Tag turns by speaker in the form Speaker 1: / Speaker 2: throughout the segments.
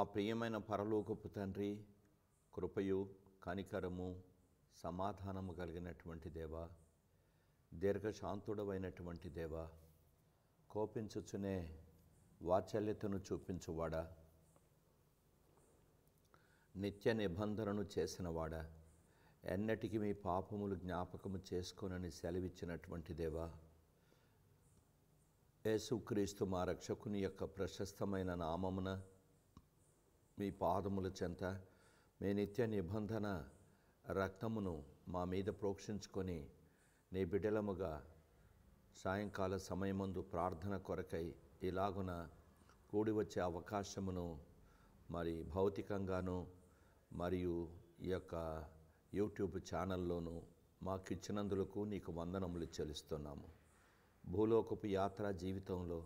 Speaker 1: మా ప్రియమైన పరలోకపు తండ్రి కృపయు కనికరము సమాధానము కలిగినటువంటి దేవ దీర్ఘశాంతుడమైనటువంటి దేవ కోపించుచునే వాత్సల్యతను చూపించువాడా నిత్య నిబంధనను చేసినవాడా ఎన్నటికీ మీ పాపములు జ్ఞాపకము చేసుకోనని సెలవిచ్చినటువంటి దేవా యేసుక్రీస్తు మా రక్షకుని యొక్క ప్రశస్తమైన నామమున మీ పాదముల చెంత మీ నిత్య నిబంధన రక్తమును మా మీద ప్రోక్షించుకొని నీ బిడ్డలముగా సాయంకాల సమయమందు ప్రార్థన కొరకై ఇలాగున కూడి వచ్చే అవకాశమును మరి భౌతికంగాను మరియు ఈ యొక్క యూట్యూబ్ ఛానల్లోనూ మాకు ఇచ్చినందులకు నీకు వందనములు చెల్లిస్తున్నాము భూలోకపు యాత్రా జీవితంలో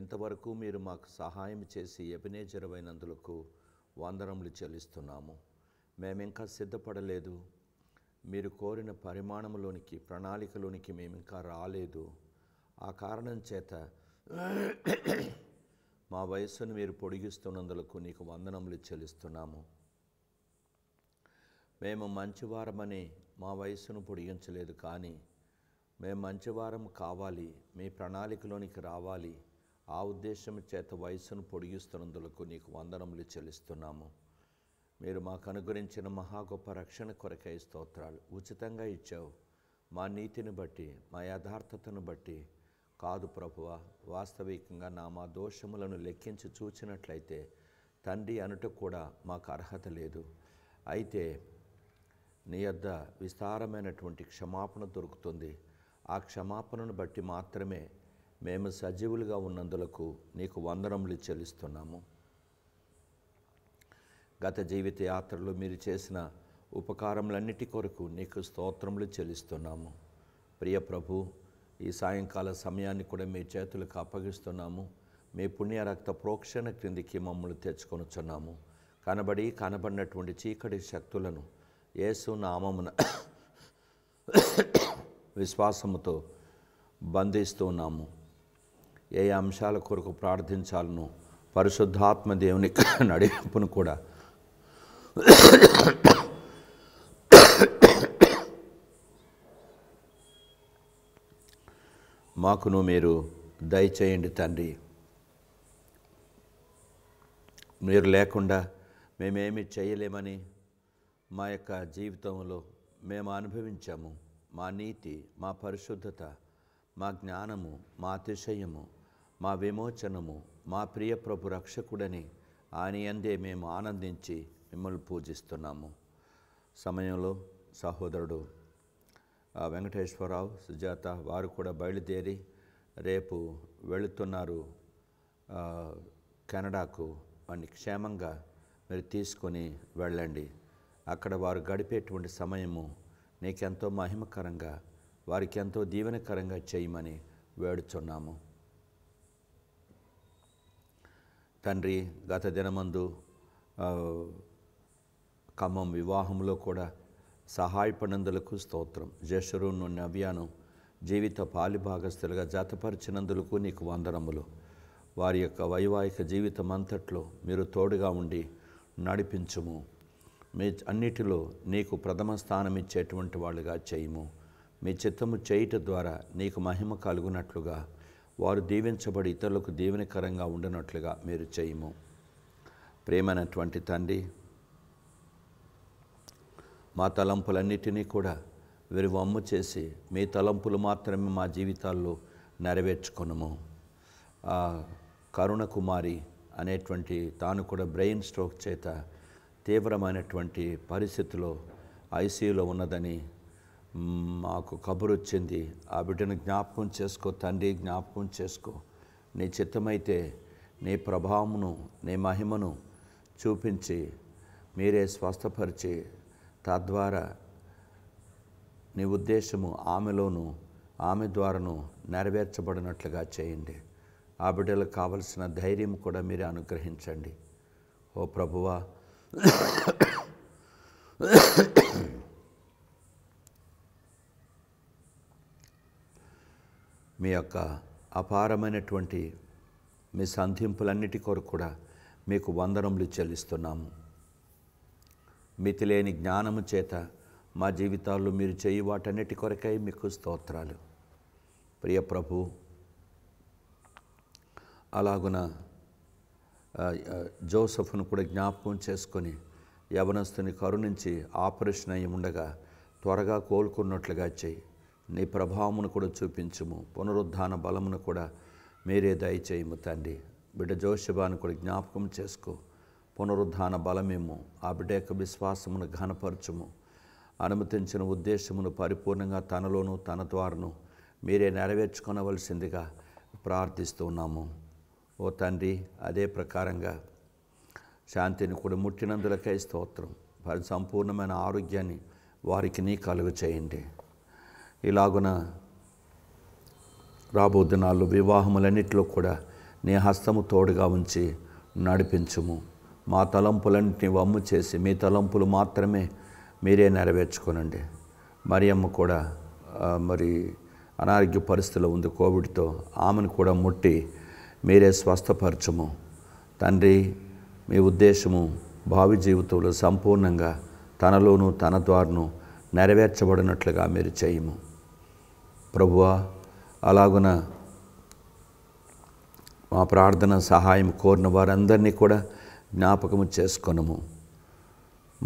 Speaker 1: ఇంతవరకు మీరు మాకు సహాయం చేసి ఎబినేజరమైనందులకు వందనములు చెల్లిస్తున్నాము మేమింకా సిద్ధపడలేదు మీరు కోరిన పరిమాణంలోనికి ప్రణాళికలోనికి మేము ఇంకా రాలేదు ఆ కారణం చేత మా వయస్సును మీరు పొడిగిస్తున్నందులకు నీకు వందనములు చెల్లిస్తున్నాము మేము మంచివారమని మా వయస్సును పొడిగించలేదు కానీ మేము మంచివారం కావాలి మీ ప్రణాళికలోనికి రావాలి ఆ ఉద్దేశం చేత వయస్సును పొడిగిస్తున్నందులకు నీకు వందనములు చెల్లిస్తున్నాము మీరు మాకు అనుగురించిన మహా గొప్ప రక్షణ కొరకై స్తోత్రాలు ఉచితంగా ఇచ్చావు మా నీతిని బట్టి మా యథార్థతను బట్టి కాదు ప్రభువ వాస్తవికంగా నా మా దోషములను లెక్కించి చూచినట్లయితే తండ్రి అనుట కూడా మాకు అర్హత లేదు అయితే నీ యొద్ద విస్తారమైనటువంటి క్షమాపణ దొరుకుతుంది ఆ క్షమాపణను బట్టి మాత్రమే మేము సజీవులుగా ఉన్నందులకు నీకు వందనములు చెల్లిస్తున్నాము గత జీవిత యాత్రలో మీరు చేసిన ఉపకారములన్నిటి కొరకు నీకు స్తోత్రములు చెల్లిస్తున్నాము ప్రియ ప్రభు ఈ సాయంకాల సమయాన్ని కూడా మీ చేతులకు అప్పగిస్తున్నాము మీ పుణ్య రక్త ప్రోక్షణ క్రిందికి మమ్మల్ని తెచ్చుకొనుచున్నాము కనబడి కనబడినటువంటి చీకటి శక్తులను యేసు నామమున విశ్వాసముతో బంధిస్తున్నాము ఏ అంశాల కొరకు ప్రార్థించాలను పరిశుద్ధాత్మ దేవుని నడిపును కూడా మాకును మీరు దయచేయండి తండ్రి మీరు లేకుండా మేమేమి చేయలేమని మా యొక్క జీవితంలో మేము అనుభవించాము మా నీతి మా పరిశుద్ధత మా జ్ఞానము మా అతిశయము మా విమోచనము మా ప్రియ ప్రభు రక్షకుడని ఆయన అందే మేము ఆనందించి మిమ్మల్ని పూజిస్తున్నాము సమయంలో సహోదరుడు వెంకటేశ్వరరావు సుజాత వారు కూడా బయలుదేరి రేపు వెళుతున్నారు కెనడాకు వాడిని క్షేమంగా మీరు తీసుకొని వెళ్ళండి అక్కడ వారు గడిపేటువంటి సమయము నీకెంతో మహిమకరంగా వారికి ఎంతో దీవెనకరంగా చేయమని వేడుచున్నాము తండ్రి గత దినమందు ఖమ్మం వివాహంలో కూడా సహాయపడినందులకు స్తోత్రం జషరును నవ్యాను జీవిత పాలి భాగస్థులుగా జతపరిచినందులకు నీకు వందనములు వారి యొక్క వైవాహిక జీవితం అంతట్లో మీరు తోడుగా ఉండి నడిపించుము మీ అన్నిటిలో నీకు ప్రథమ స్థానం ఇచ్చేటువంటి వాళ్ళుగా చేయము మీ చిత్తము చేయుట ద్వారా నీకు మహిమ కలుగునట్లుగా వారు దీవించబడి ఇతరులకు దీవెనకరంగా ఉండనట్లుగా మీరు చేయము ప్రేమైనటువంటి తండ్రి మా తలంపులన్నిటినీ కూడా వమ్ము చేసి మీ తలంపులు మాత్రమే మా జీవితాల్లో నెరవేర్చుకున్నాము కరుణ కుమారి అనేటువంటి తాను కూడా బ్రెయిన్ స్ట్రోక్ చేత తీవ్రమైనటువంటి పరిస్థితిలో ఐసీయూలో ఉన్నదని మాకు కబురు వచ్చింది ఆ బిడ్డను జ్ఞాపకం చేసుకో తండ్రి జ్ఞాపకం చేసుకో నీ చిత్తమైతే నీ ప్రభావమును నీ మహిమను చూపించి మీరే స్వస్థపరిచి తద్వారా నీ ఉద్దేశము ఆమెలోను ఆమె ద్వారాను నెరవేర్చబడినట్లుగా చేయండి ఆ బిడ్డలకు కావలసిన ధైర్యం కూడా మీరే అనుగ్రహించండి ఓ ప్రభువా మీ యొక్క అపారమైనటువంటి మీ సంధింపులన్నిటి కొరకు కూడా మీకు వందనములు చెల్లిస్తున్నాము మితిలేని జ్ఞానము చేత మా జీవితాల్లో మీరు చేయి వాటన్నిటి కొరకై మీకు స్తోత్రాలు ప్రియ ప్రభు అలాగున జోసఫ్ను కూడా జ్ఞాపకం చేసుకొని యవనస్తుని కరుణించి ఆపరేషన్ అయి ఉండగా త్వరగా కోలుకున్నట్లుగా చేయి నీ ప్రభావమును కూడా చూపించుము పునరుద్ధాన బలమును కూడా మీరే దయచేయము తండ్రి బిడ్డ జోషిబాను కూడా జ్ఞాపకం చేసుకో పునరుద్ధాన బలమేమో ఆ బిడ్డ యొక్క విశ్వాసమును ఘనపరచుము అనుమతించిన ఉద్దేశమును పరిపూర్ణంగా తనలోను తన ద్వారాను మీరే నెరవేర్చుకొనవలసిందిగా ప్రార్థిస్తున్నాము ఓ తండ్రి అదే ప్రకారంగా శాంతిని కూడా ముట్టినందులకే స్తోత్రం వారి సంపూర్ణమైన ఆరోగ్యాన్ని వారికి నీ కలుగు చేయండి ఇలాగున రాబో దినాల్లో వివాహములన్నింటిలో కూడా నీ హస్తము తోడుగా ఉంచి నడిపించుము మా తలంపులన్నింటిని వమ్ము చేసి మీ తలంపులు మాత్రమే మీరే నెరవేర్చుకోనండి మరి అమ్మ కూడా మరి అనారోగ్య పరిస్థితిలో ఉంది కోవిడ్తో ఆమెను కూడా ముట్టి మీరే స్వస్థపరచము తండ్రి మీ ఉద్దేశము భావి జీవితంలో సంపూర్ణంగా తనలోనూ తన ద్వారాను నెరవేర్చబడినట్లుగా మీరు చేయము ప్రభువా అలాగున మా ప్రార్థన సహాయం కోరిన వారందరినీ కూడా జ్ఞాపకము చేసుకొనము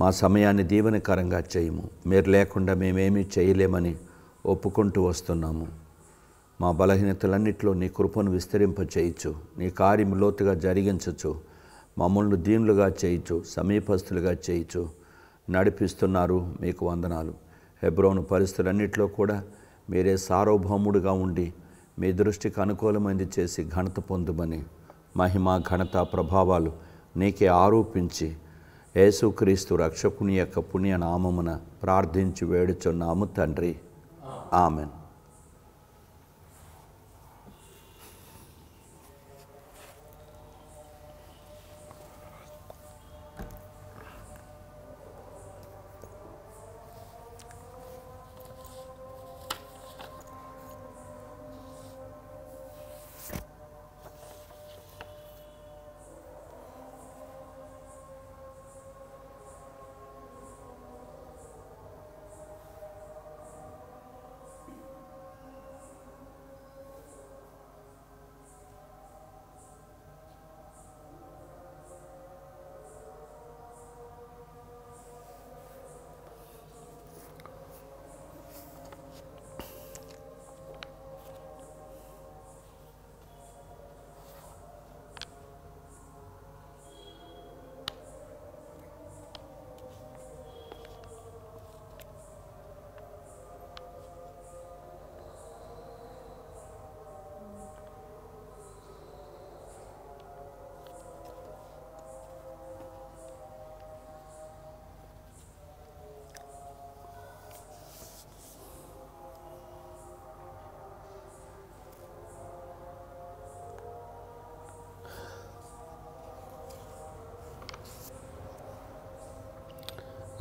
Speaker 1: మా సమయాన్ని దీవెనకరంగా చేయము మీరు లేకుండా మేమేమీ చేయలేమని ఒప్పుకుంటూ వస్తున్నాము మా బలహీనతలన్నింటిలో నీ కృపను విస్తరింప చేయొచ్చు నీ కార్యం లోతుగా జరిగించచ్చు మమ్మల్ని దీనులుగా చేయొచ్చు సమీపస్తులుగా చేయొచ్చు నడిపిస్తున్నారు మీకు వందనాలు హెబ్రోను పరిస్థితులన్నింటిలో కూడా మీరే సార్వభౌముడుగా ఉండి మీ దృష్టికి అనుకూలమైంది చేసి ఘనత పొందుమని మహిమ ఘనత ప్రభావాలు నీకే ఆరోపించి యేసుక్రీస్తు రక్షకుని యొక్క పుణ్యనామమున ప్రార్థించి వేడుచున్నాము తండ్రి ఆమెన్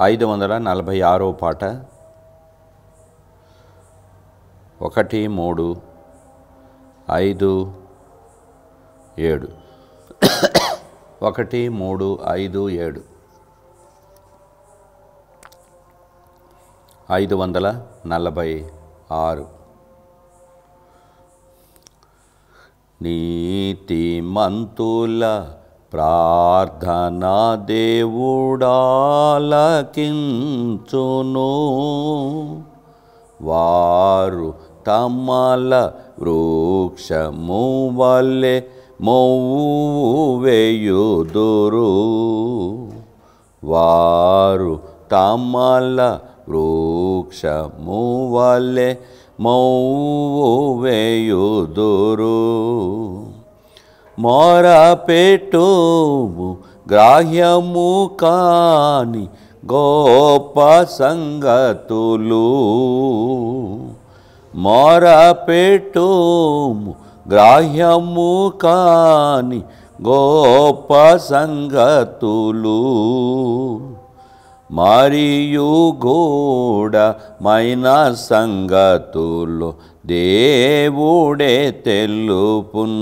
Speaker 1: ఐదు వందల నలభై ఆరో పాట ఒకటి మూడు ఐదు ఏడు ఒకటి మూడు ఐదు ఏడు ఐదు వందల నలభై ఆరు నీతి మంతుల ప్రార్థనా దేవుడాలకించును వారు తమల వృక్షము వల్లే వేయుదురు వారు తమల వృక్షము వల్లే వేయుదురు మొరపెట్టువు గ్రాహ్యము కాని గోప సంగతులు మొరపెట్టుము గ్రాహ్యము కాని గోప సంగతులు మరియు గోడమైన సంగతులు దేవుడే తెల్లుపున్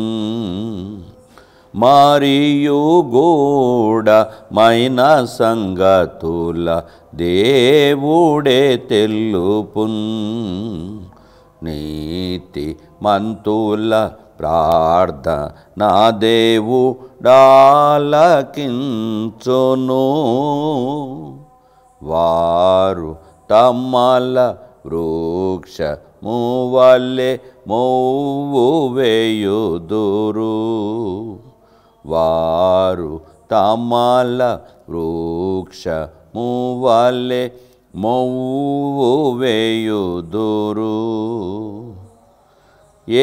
Speaker 1: మరియు మైన సంగతుల దేవుడే తెల్లుపున్ నీతి మంతుల ప్రార్థ నా దేవు డాలకించును వారు తమ్మల వృక్ష ಮೂವಲ್ಲೆ ಮೌವುವೆಯುದುರು ವಾರು ತಮಲ ವೃಕ್ಷ ಮೂವಲ್ಲೆ ಮೌವುವೆಯುದುರು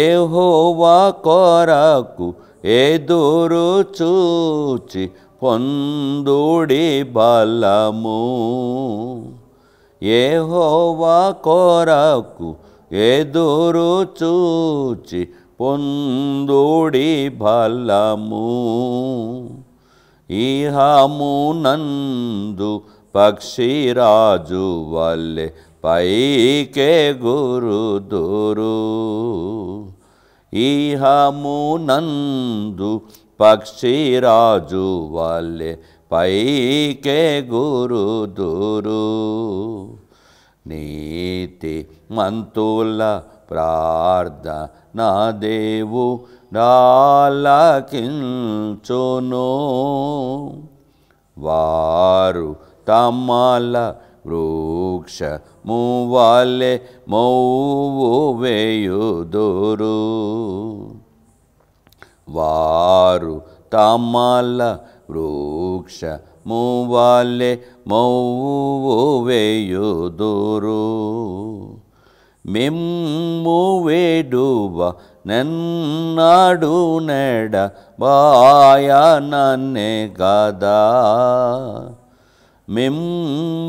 Speaker 1: ఏహోవా కొరకు ఎదురు చూచి పొందుడి బలము ఏహోవా కొరకు ఎదురు చూచి పొందుడి బలము ఇహము ఇహమునందు పక్షిరాజు వల్లె పైకే గురుదురు ఇహమునందు పక్షిరాజు వల్లె పైకే గురుదురు నీతి మంతుల ప్రార్థ నా దేవు డాలకించును వారు తమల వృక్ష మూవాలే మౌవు వేయుదురు వారు తమల వృక్ష ಮೂವಾಲೆ ಮೌವೆಯುದುರು ಮೆಮ್ಮುವೆಡುವ ನನ್ನಾಡು ನೆಡ ಬಾಯ ನನ್ನೆಗದ ಮೆಮ್ಮುವೆಡುವ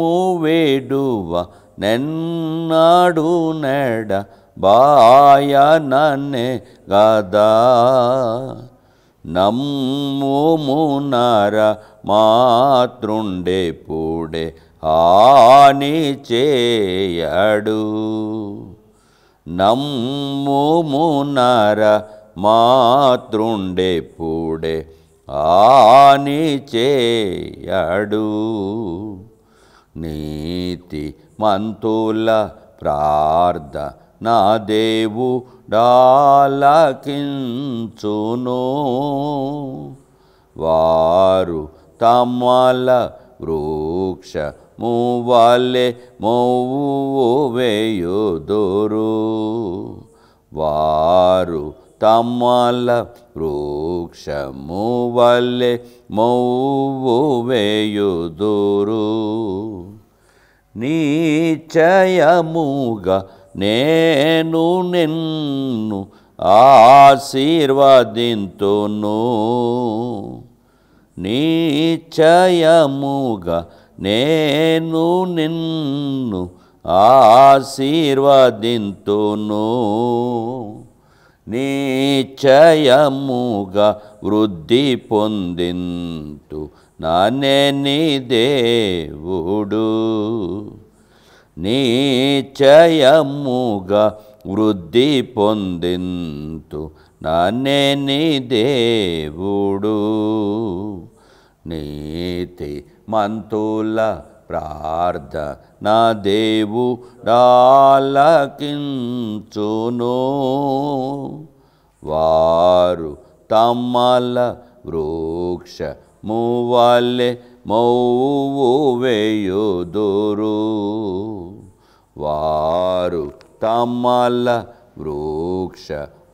Speaker 1: ನೆನ್ನಾಡು ನೆಡ ಬಾಯ ಗದಾ నమ్ము నమ్ముమునర మాతృండే పూడే ఆని చేయడు నమ్ము నమ్ముమునర మాతృండే పూడే ఆని చేయడు నీతి మంతుల ప్రార్థ నా దేవు డాలకించును వారు తమల వృక్ష మూవలె మోవు వేయుదురు వారు తమల వృక్ష వల్లే మోవు వేయుదురు నీచయముగా నేను నిన్ను ఆశీర్వదింతును నీచయముగా నేను నిన్ను ఆశీర్వదింతును నీచయముగా వృద్ధి పొందింతు నా నీ దేవుడు నీచయముగా వృద్ధి పొందింతు నీ దేవుడు నీతి మంతుల ప్రార్థన దేవు డాలకించును వారు తమ్మల వృక్ష మువల్లె ಮೌವೆಯುದುರು ವಾರು ತಮ್ಮಲ್ಲ ವೃಕ್ಷ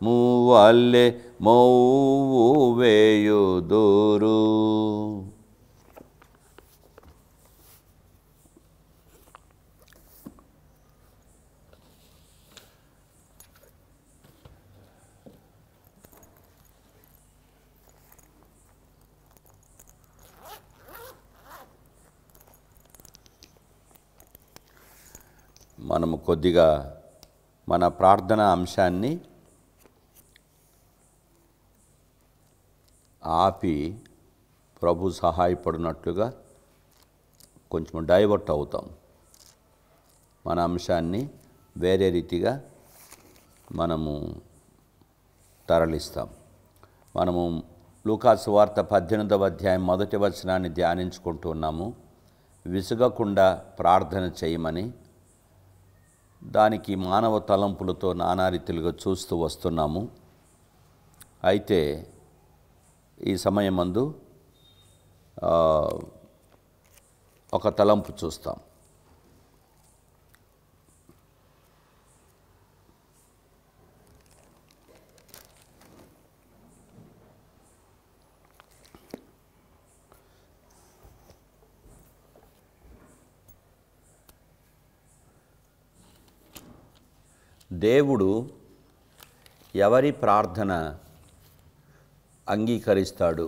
Speaker 1: ಮೂವಲ್ಲೆ ಮೌವೆಯುದುರು మనము కొద్దిగా మన ప్రార్థన అంశాన్ని ఆపి ప్రభు సహాయపడినట్లుగా కొంచెం డైవర్ట్ అవుతాం మన అంశాన్ని వేరే రీతిగా మనము తరలిస్తాం మనము లూకాసు వార్త పద్దెనిమిదవ అధ్యాయం మొదటి వచనాన్ని ధ్యానించుకుంటున్నాము విసుగకుండా ప్రార్థన చేయమని దానికి మానవ తలంపులతో నానారీతులుగా చూస్తూ వస్తున్నాము అయితే ఈ సమయం ఒక తలంపు చూస్తాం దేవుడు ఎవరి ప్రార్థన అంగీకరిస్తాడు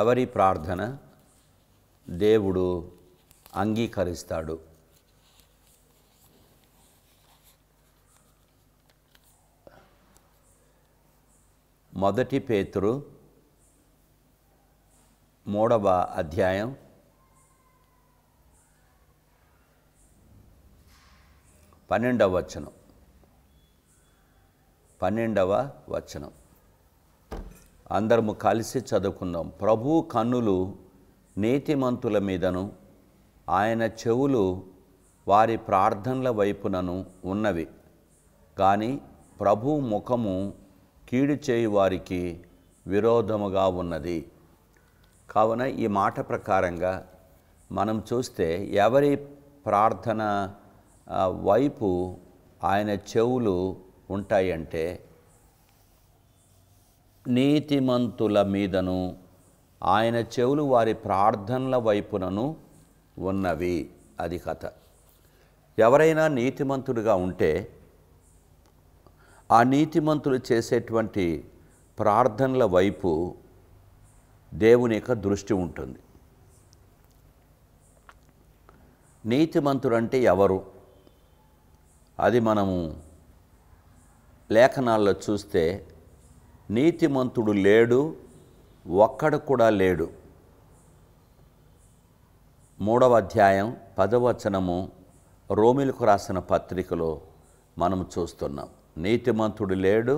Speaker 1: ఎవరి ప్రార్థన దేవుడు అంగీకరిస్తాడు మొదటి పేతురు మూడవ అధ్యాయం పన్నెండవ వచనం పన్నెండవ వచనం అందరము కలిసి చదువుకుందాం ప్రభు కన్నులు నీతిమంతుల మీదను ఆయన చెవులు వారి ప్రార్థనల వైపునను ఉన్నవి కానీ ప్రభు ముఖము కీడు చేయి వారికి విరోధముగా ఉన్నది కావున ఈ మాట ప్రకారంగా మనం చూస్తే ఎవరి ప్రార్థన వైపు ఆయన చెవులు ఉంటాయంటే నీతిమంతుల మీదను ఆయన చెవులు వారి ప్రార్థనల వైపునను ఉన్నవి అది కథ ఎవరైనా నీతిమంతుడిగా ఉంటే ఆ నీతిమంతులు చేసేటువంటి ప్రార్థనల వైపు దేవుని యొక్క దృష్టి ఉంటుంది నీతిమంతుడు అంటే ఎవరు అది మనము లేఖనాల్లో చూస్తే నీతిమంతుడు లేడు ఒక్కడు కూడా లేడు మూడవ అధ్యాయం పదవచనము రోమిలకు రాసిన పత్రికలో మనం చూస్తున్నాం నీతిమంతుడు లేడు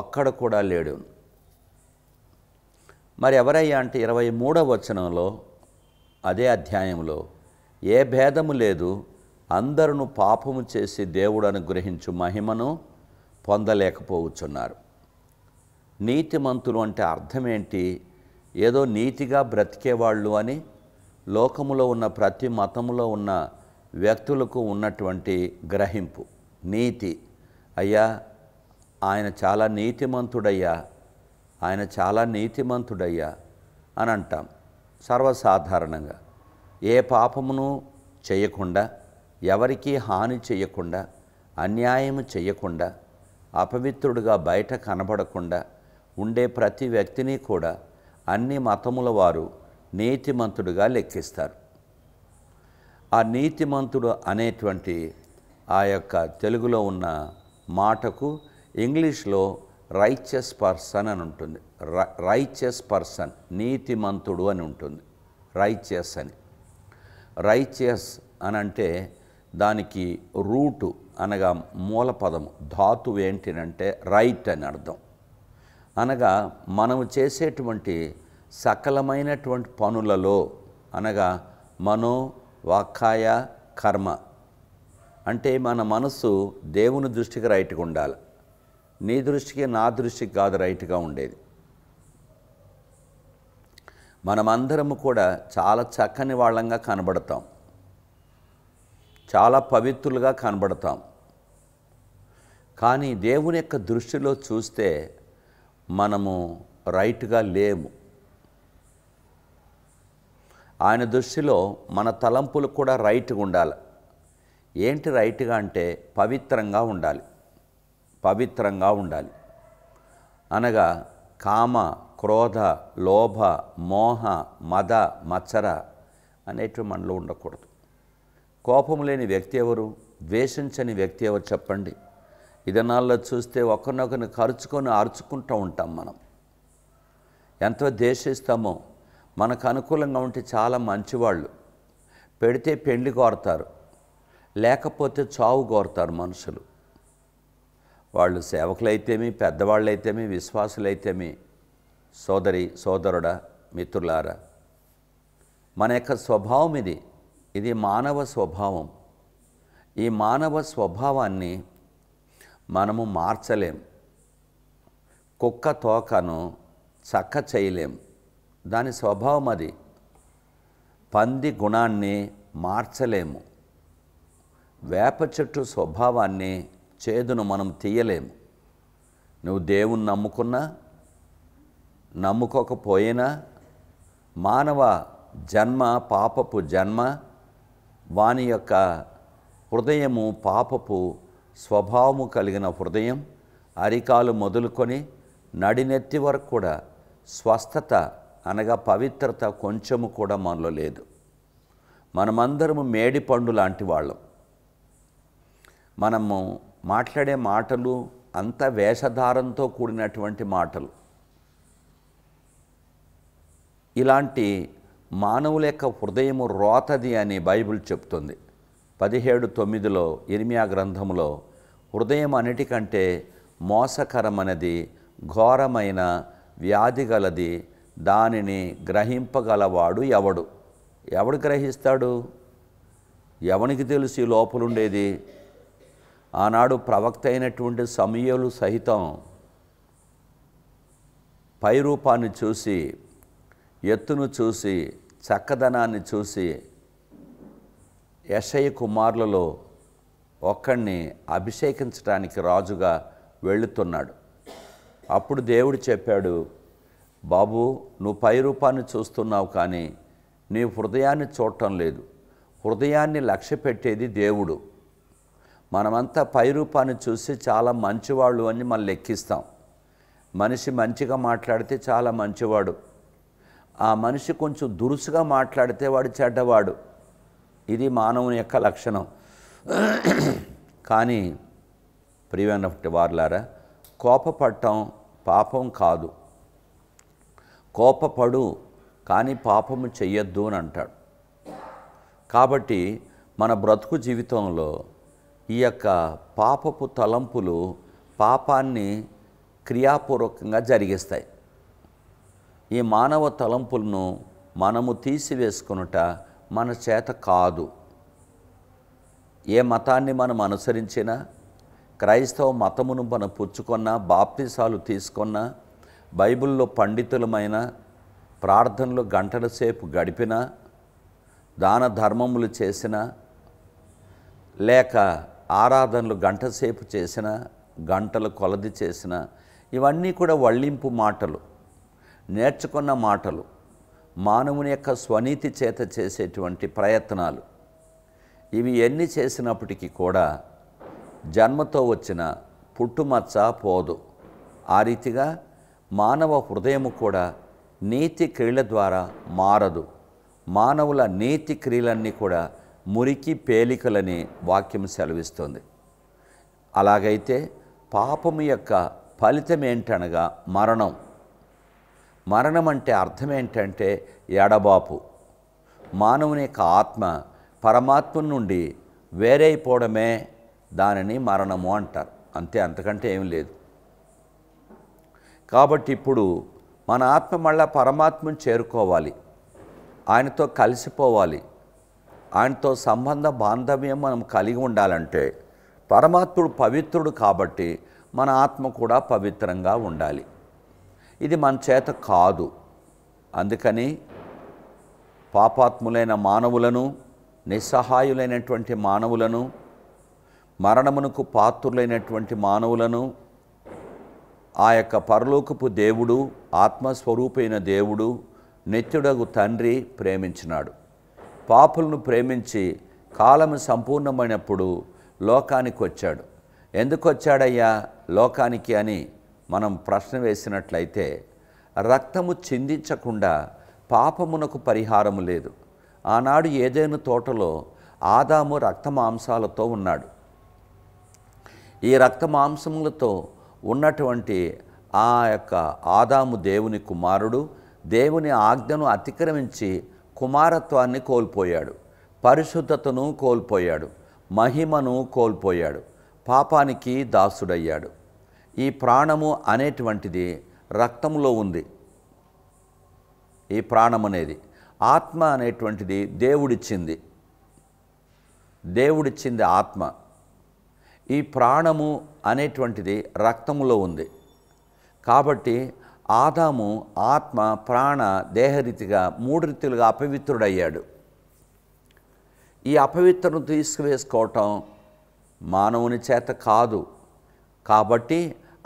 Speaker 1: ఒక్కడు కూడా లేడు మరి ఎవరయ్యా అంటే ఇరవై మూడవ వచనంలో అదే అధ్యాయంలో ఏ భేదము లేదు అందరును పాపము చేసి దేవుడు అనుగ్రహించు మహిమను పొందలేకపోవచ్చున్నారు నీతిమంతులు అంటే అర్థమేంటి ఏదో నీతిగా బ్రతికేవాళ్ళు అని లోకములో ఉన్న ప్రతి మతములో ఉన్న వ్యక్తులకు ఉన్నటువంటి గ్రహింపు నీతి అయ్యా ఆయన చాలా నీతిమంతుడయ్యా ఆయన చాలా నీతిమంతుడయ్యా అని అంటాం సర్వసాధారణంగా ఏ పాపమును చేయకుండా ఎవరికీ హాని చేయకుండా అన్యాయం చేయకుండా అపవిత్రుడుగా బయట కనబడకుండా ఉండే ప్రతి వ్యక్తిని కూడా అన్ని మతముల వారు నీతిమంతుడుగా లెక్కిస్తారు ఆ నీతిమంతుడు అనేటువంటి ఆ యొక్క తెలుగులో ఉన్న మాటకు ఇంగ్లీష్లో రైచస్ పర్సన్ అని ఉంటుంది రైచస్ పర్సన్ నీతిమంతుడు అని ఉంటుంది రైచస్ అని రైచస్ అని అంటే దానికి రూటు అనగా మూల పదము ధాతువు ఏంటినంటే రైట్ అని అర్థం అనగా మనం చేసేటువంటి సకలమైనటువంటి పనులలో అనగా మనో వాకాయ కర్మ అంటే మన మనసు దేవుని దృష్టికి రైట్గా ఉండాలి నీ దృష్టికి నా దృష్టికి కాదు రైట్గా ఉండేది మనమందరము కూడా చాలా చక్కని వాళ్ళంగా కనబడతాం చాలా పవిత్రులుగా కనబడతాం కానీ దేవుని యొక్క దృష్టిలో చూస్తే మనము రైట్గా లేము ఆయన దృష్టిలో మన తలంపులు కూడా రైట్గా ఉండాలి ఏంటి రైట్గా అంటే పవిత్రంగా ఉండాలి పవిత్రంగా ఉండాలి అనగా కామ క్రోధ లోభ మోహ మద మచ్చర అనేటివి మనలో ఉండకూడదు కోపం లేని వ్యక్తి ఎవరు ద్వేషించని వ్యక్తి ఎవరు చెప్పండి ఇదనాల్లో చూస్తే ఒకరినొకరిని ఖర్చుకొని అరుచుకుంటూ ఉంటాం మనం ఎంతో ద్వేషిస్తామో మనకు అనుకూలంగా ఉంటే చాలా మంచివాళ్ళు పెడితే పెండ్లి కోరతారు లేకపోతే చావు కోరతారు మనుషులు వాళ్ళు సేవకులైతేమి పెద్దవాళ్ళైతేమి విశ్వాసులైతేమి సోదరి సోదరుడా మిత్రులారా మన యొక్క స్వభావం ఇది ఇది మానవ స్వభావం ఈ మానవ స్వభావాన్ని మనము మార్చలేం కుక్క తోకను చక్క చేయలేం దాని స్వభావం అది పంది గుణాన్ని మార్చలేము వేప చెట్టు స్వభావాన్ని చేదును మనం తీయలేము నువ్వు దేవుణ్ణి నమ్ముకున్నా నమ్ముకోకపోయినా మానవ జన్మ పాపపు జన్మ వాని యొక్క హృదయము పాపపు స్వభావము కలిగిన హృదయం అరికాలు మొదలుకొని నడినెత్తి వరకు కూడా స్వస్థత అనగా పవిత్రత కొంచెము కూడా మనలో లేదు మనమందరము మేడి పండు లాంటి వాళ్ళం మనము మాట్లాడే మాటలు అంత వేషధారంతో కూడినటువంటి మాటలు ఇలాంటి మానవుల యొక్క హృదయము రోతది అని బైబిల్ చెప్తుంది పదిహేడు తొమ్మిదిలో ఇర్మియా గ్రంథంలో హృదయం అన్నిటికంటే మోసకరమైనది ఘోరమైన వ్యాధి గలది దానిని గ్రహింపగలవాడు ఎవడు ఎవడు గ్రహిస్తాడు ఎవనికి తెలిసి లోపలుండేది ఆనాడు ప్రవక్త అయినటువంటి సమయలు సహితం పై రూపాన్ని చూసి ఎత్తును చూసి చక్కదనాన్ని చూసి యశయ కుమారులలో ఒక్కడిని అభిషేకించడానికి రాజుగా వెళుతున్నాడు అప్పుడు దేవుడు చెప్పాడు బాబు నువ్వు పై రూపాన్ని చూస్తున్నావు కానీ నీ హృదయాన్ని చూడటం లేదు హృదయాన్ని లక్ష్య పెట్టేది దేవుడు మనమంతా పై రూపాన్ని చూసి చాలా మంచివాళ్ళు అని మనం లెక్కిస్తాం మనిషి మంచిగా మాట్లాడితే చాలా మంచివాడు ఆ మనిషి కొంచెం దురుసుగా మాట్లాడితే వాడు చెడ్డవాడు ఇది మానవుని యొక్క లక్షణం కానీ ప్రియమైనటువంటి వారులారా కోపపడటం పాపం కాదు కోపపడు కానీ పాపము చెయ్యొద్దు అని అంటాడు కాబట్టి మన బ్రతుకు జీవితంలో ఈ యొక్క పాపపు తలంపులు పాపాన్ని క్రియాపూర్వకంగా జరిగిస్తాయి ఈ మానవ తలంపులను మనము తీసివేసుకునుట మన చేత కాదు ఏ మతాన్ని మనం అనుసరించినా క్రైస్తవ మతమును మనం పుచ్చుకున్నా బాప్తిసాలు తీసుకున్నా బైబిల్లో పండితులమైన ప్రార్థనలు గంటల సేపు గడిపినా దాన ధర్మములు చేసిన లేక ఆరాధనలు గంటసేపు చేసిన గంటలు కొలది చేసిన ఇవన్నీ కూడా వళ్ళింపు మాటలు నేర్చుకున్న మాటలు మానవుని యొక్క స్వనీతి చేత చేసేటువంటి ప్రయత్నాలు ఇవి ఎన్ని చేసినప్పటికీ కూడా జన్మతో వచ్చిన పుట్టుమచ్చ పోదు ఆ రీతిగా మానవ హృదయము కూడా నీతి క్రియల ద్వారా మారదు మానవుల నీతి క్రియలన్నీ కూడా మురికి పేలికలని వాక్యం సెలవిస్తుంది అలాగైతే పాపము యొక్క ఫలితం ఏంటనగా మరణం మరణం అంటే అర్థం ఏంటంటే ఎడబాపు మానవుని యొక్క ఆత్మ పరమాత్మ నుండి వేరైపోవడమే దానిని మరణము అంటారు అంతే అంతకంటే ఏం లేదు కాబట్టి ఇప్పుడు మన ఆత్మ మళ్ళా పరమాత్మను చేరుకోవాలి ఆయనతో కలిసిపోవాలి ఆయనతో సంబంధ బాంధవ్యం మనం కలిగి ఉండాలంటే పరమాత్ముడు పవిత్రుడు కాబట్టి మన ఆత్మ కూడా పవిత్రంగా ఉండాలి ఇది మన చేత కాదు అందుకని పాపాత్ములైన మానవులను నిస్సహాయులైనటువంటి మానవులను మరణమునకు పాత్రులైనటువంటి మానవులను ఆ యొక్క పరలోకపు దేవుడు ఆత్మస్వరూపైన దేవుడు నిత్యుడగు తండ్రి ప్రేమించినాడు పాపులను ప్రేమించి కాలము సంపూర్ణమైనప్పుడు లోకానికి వచ్చాడు ఎందుకు వచ్చాడయ్యా లోకానికి అని మనం ప్రశ్న వేసినట్లయితే రక్తము చిందించకుండా పాపమునకు పరిహారము లేదు ఆనాడు ఏదైనా తోటలో ఆదాము రక్త మాంసాలతో ఉన్నాడు ఈ రక్త మాంసములతో ఉన్నటువంటి ఆ యొక్క ఆదాము దేవుని కుమారుడు దేవుని ఆజ్ఞను అతిక్రమించి కుమారత్వాన్ని కోల్పోయాడు పరిశుద్ధతను కోల్పోయాడు మహిమను కోల్పోయాడు పాపానికి దాసుడయ్యాడు ఈ ప్రాణము అనేటువంటిది రక్తంలో ఉంది ఈ ప్రాణం అనేది ఆత్మ అనేటువంటిది దేవుడిచ్చింది దేవుడిచ్చింది ఆత్మ ఈ ప్రాణము అనేటువంటిది రక్తంలో ఉంది కాబట్టి ఆదాము ఆత్మ ప్రాణ దేహరీతిగా మూడు రీతిలుగా అపవిత్రుడయ్యాడు ఈ అపవిత్రను తీసుకువేసుకోవటం మానవుని చేత కాదు కాబట్టి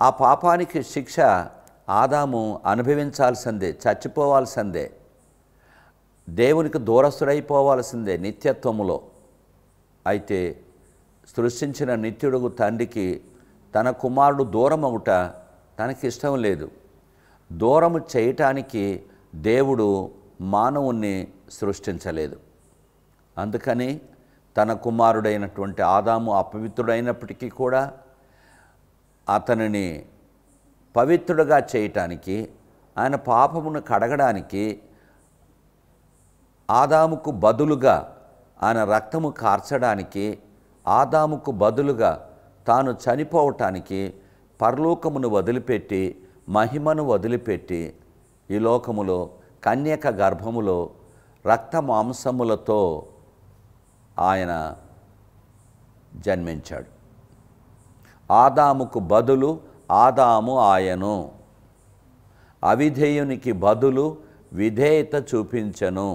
Speaker 1: ఆ పాపానికి శిక్ష ఆదాము అనుభవించాల్సిందే చచ్చిపోవాల్సిందే దేవునికి దూరస్తుడైపోవాల్సిందే నిత్యత్వములో అయితే సృష్టించిన నిత్యుడుగు తండ్రికి తన కుమారుడు దూరం అవుట తనకి ఇష్టం లేదు దూరము చేయటానికి దేవుడు మానవుణ్ణి సృష్టించలేదు అందుకని తన కుమారుడైనటువంటి ఆదాము అపవిత్రుడైనప్పటికీ కూడా అతనిని పవిత్రుడుగా చేయటానికి ఆయన పాపమును కడగడానికి ఆదాముకు బదులుగా ఆయన రక్తము కార్చడానికి ఆదాముకు బదులుగా తాను చనిపోవటానికి పరలోకమును వదిలిపెట్టి మహిమను వదిలిపెట్టి ఈ లోకములో కన్యక గర్భములో రక్త మాంసములతో ఆయన జన్మించాడు ఆదాముకు బదులు ఆదాము ఆయను అవిధేయునికి బదులు విధేయత చూపించను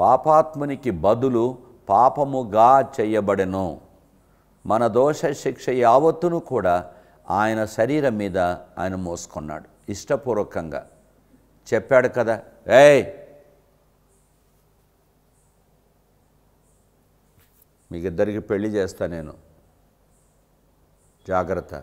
Speaker 1: పాపాత్మునికి బదులు పాపముగా చేయబడెను మన దోష శిక్ష యావత్తును కూడా ఆయన శరీరం మీద ఆయన మోసుకున్నాడు ఇష్టపూర్వకంగా చెప్పాడు కదా ఏ మీకిద్దరికి పెళ్లి చేస్తా నేను జాగ్రత్త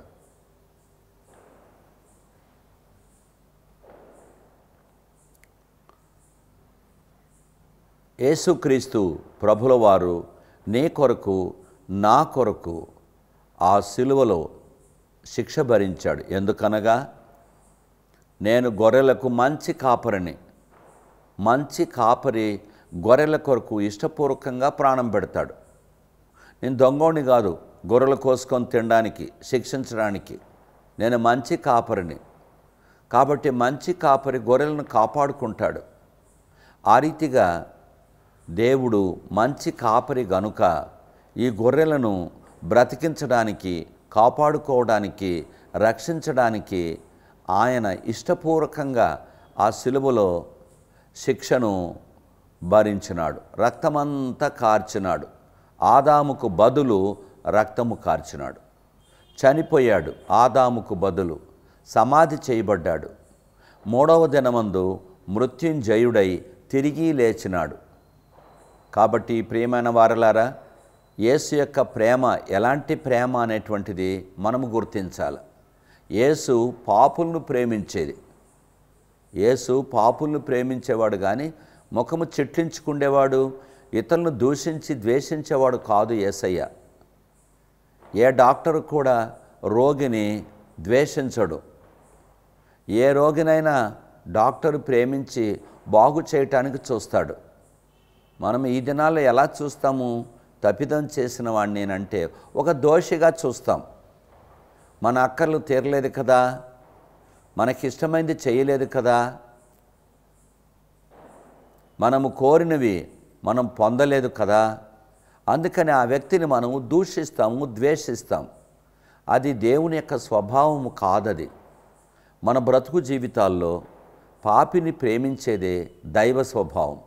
Speaker 1: యేసుక్రీస్తు ప్రభుల వారు నీ కొరకు నా కొరకు ఆ సిలువలో శిక్ష భరించాడు ఎందుకనగా నేను గొర్రెలకు మంచి కాపరిని మంచి కాపరి గొర్రెల కొరకు ఇష్టపూర్వకంగా ప్రాణం పెడతాడు నేను దొంగోని కాదు గొర్రెలు కోసుకొని తినడానికి శిక్షించడానికి నేను మంచి కాపరిని కాబట్టి మంచి కాపరి గొర్రెలను కాపాడుకుంటాడు ఆ రీతిగా దేవుడు మంచి కాపరి గనుక ఈ గొర్రెలను బ్రతికించడానికి కాపాడుకోవడానికి రక్షించడానికి ఆయన ఇష్టపూర్వకంగా ఆ సిలువలో శిక్షను భరించినాడు రక్తమంతా కార్చినాడు ఆదాముకు బదులు రక్తము కార్చినాడు చనిపోయాడు ఆదాముకు బదులు సమాధి చేయబడ్డాడు మూడవ దినమందు మృత్యుంజయుడై తిరిగి లేచినాడు కాబట్టి ప్రియమైన వారలారా యేసు యొక్క ప్రేమ ఎలాంటి ప్రేమ అనేటువంటిది మనము గుర్తించాలి యేసు పాపులను ప్రేమించేది యేసు పాపులను ప్రేమించేవాడు కానీ ముఖము చిట్లించుకుండేవాడు ఇతరులను దూషించి ద్వేషించేవాడు కాదు ఏసయ్య ఏ డాక్టర్ కూడా రోగిని ద్వేషించడు ఏ రోగినైనా డాక్టర్ ప్రేమించి బాగు చేయటానికి చూస్తాడు మనం ఈ దినాల్లో ఎలా చూస్తాము తప్పిదం చేసిన వాడిని ఒక దోషిగా చూస్తాం మన అక్కర్లు తీరలేదు కదా మనకి చేయలేదు కదా మనము కోరినవి మనం పొందలేదు కదా అందుకని ఆ వ్యక్తిని మనము దూషిస్తాము ద్వేషిస్తాం అది దేవుని యొక్క స్వభావము కాదది మన బ్రతుకు జీవితాల్లో పాపిని ప్రేమించేదే దైవ స్వభావం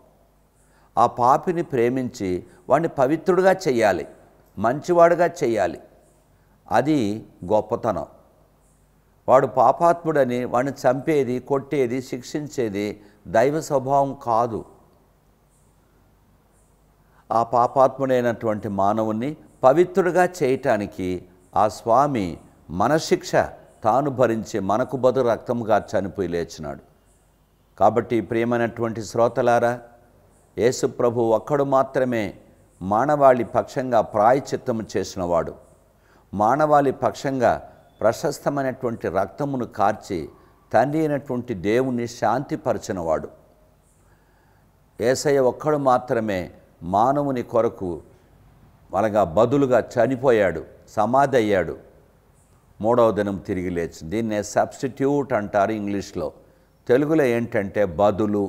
Speaker 1: ఆ పాపిని ప్రేమించి వాడిని పవిత్రుడిగా చేయాలి మంచివాడుగా చేయాలి అది గొప్పతనం వాడు పాపాత్ముడని వాడిని చంపేది కొట్టేది శిక్షించేది దైవ స్వభావం కాదు ఆ పాపాత్ముడైనటువంటి మానవుణ్ణి పవిత్రుడిగా చేయటానికి ఆ స్వామి మనశిక్ష తాను భరించి మనకు బదులు రక్తముగా చనిపోయి లేచినాడు కాబట్టి ప్రియమైనటువంటి శ్రోతలారా యేసుప్రభు ఒక్కడు మాత్రమే మానవాళి పక్షంగా ప్రాయచిత్తము చేసినవాడు మానవాళి పక్షంగా ప్రశస్తమైనటువంటి రక్తమును కార్చి తండ్రి అయినటువంటి దేవుణ్ణి శాంతిపరచినవాడు ఏసయ్య ఒక్కడు మాత్రమే మానవుని కొరకు అలాగా బదులుగా చనిపోయాడు సమాధి అయ్యాడు మూడవ దినం తిరిగి లేచి దీన్నే సబ్స్టిట్యూట్ అంటారు ఇంగ్లీష్లో తెలుగులో ఏంటంటే బదులు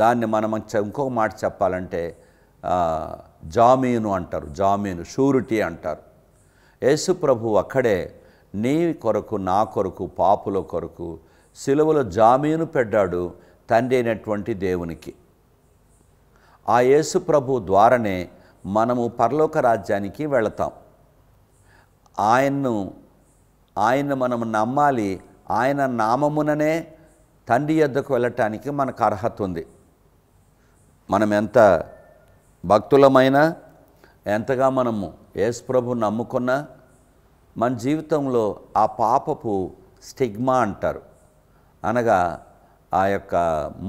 Speaker 1: దాన్ని మనం ఇంకొక మాట చెప్పాలంటే జామీను అంటారు జామీను షూరిటీ అంటారు యేసు ప్రభు అక్కడే నీ కొరకు నా కొరకు పాపుల కొరకు సిలువలో జామీను పెట్టాడు తండ్రి అయినటువంటి దేవునికి ఆ యేసు ప్రభు ద్వారానే మనము పరలోక రాజ్యానికి వెళతాం ఆయన్ను ఆయన మనం నమ్మాలి ఆయన నామముననే తండ్రి ఎద్దకు వెళ్ళటానికి మనకు అర్హత ఉంది మనం ఎంత భక్తులమైనా ఎంతగా మనము యేసుప్రభు నమ్ముకున్నా మన జీవితంలో ఆ పాపపు స్టిగ్మా అంటారు అనగా ఆ యొక్క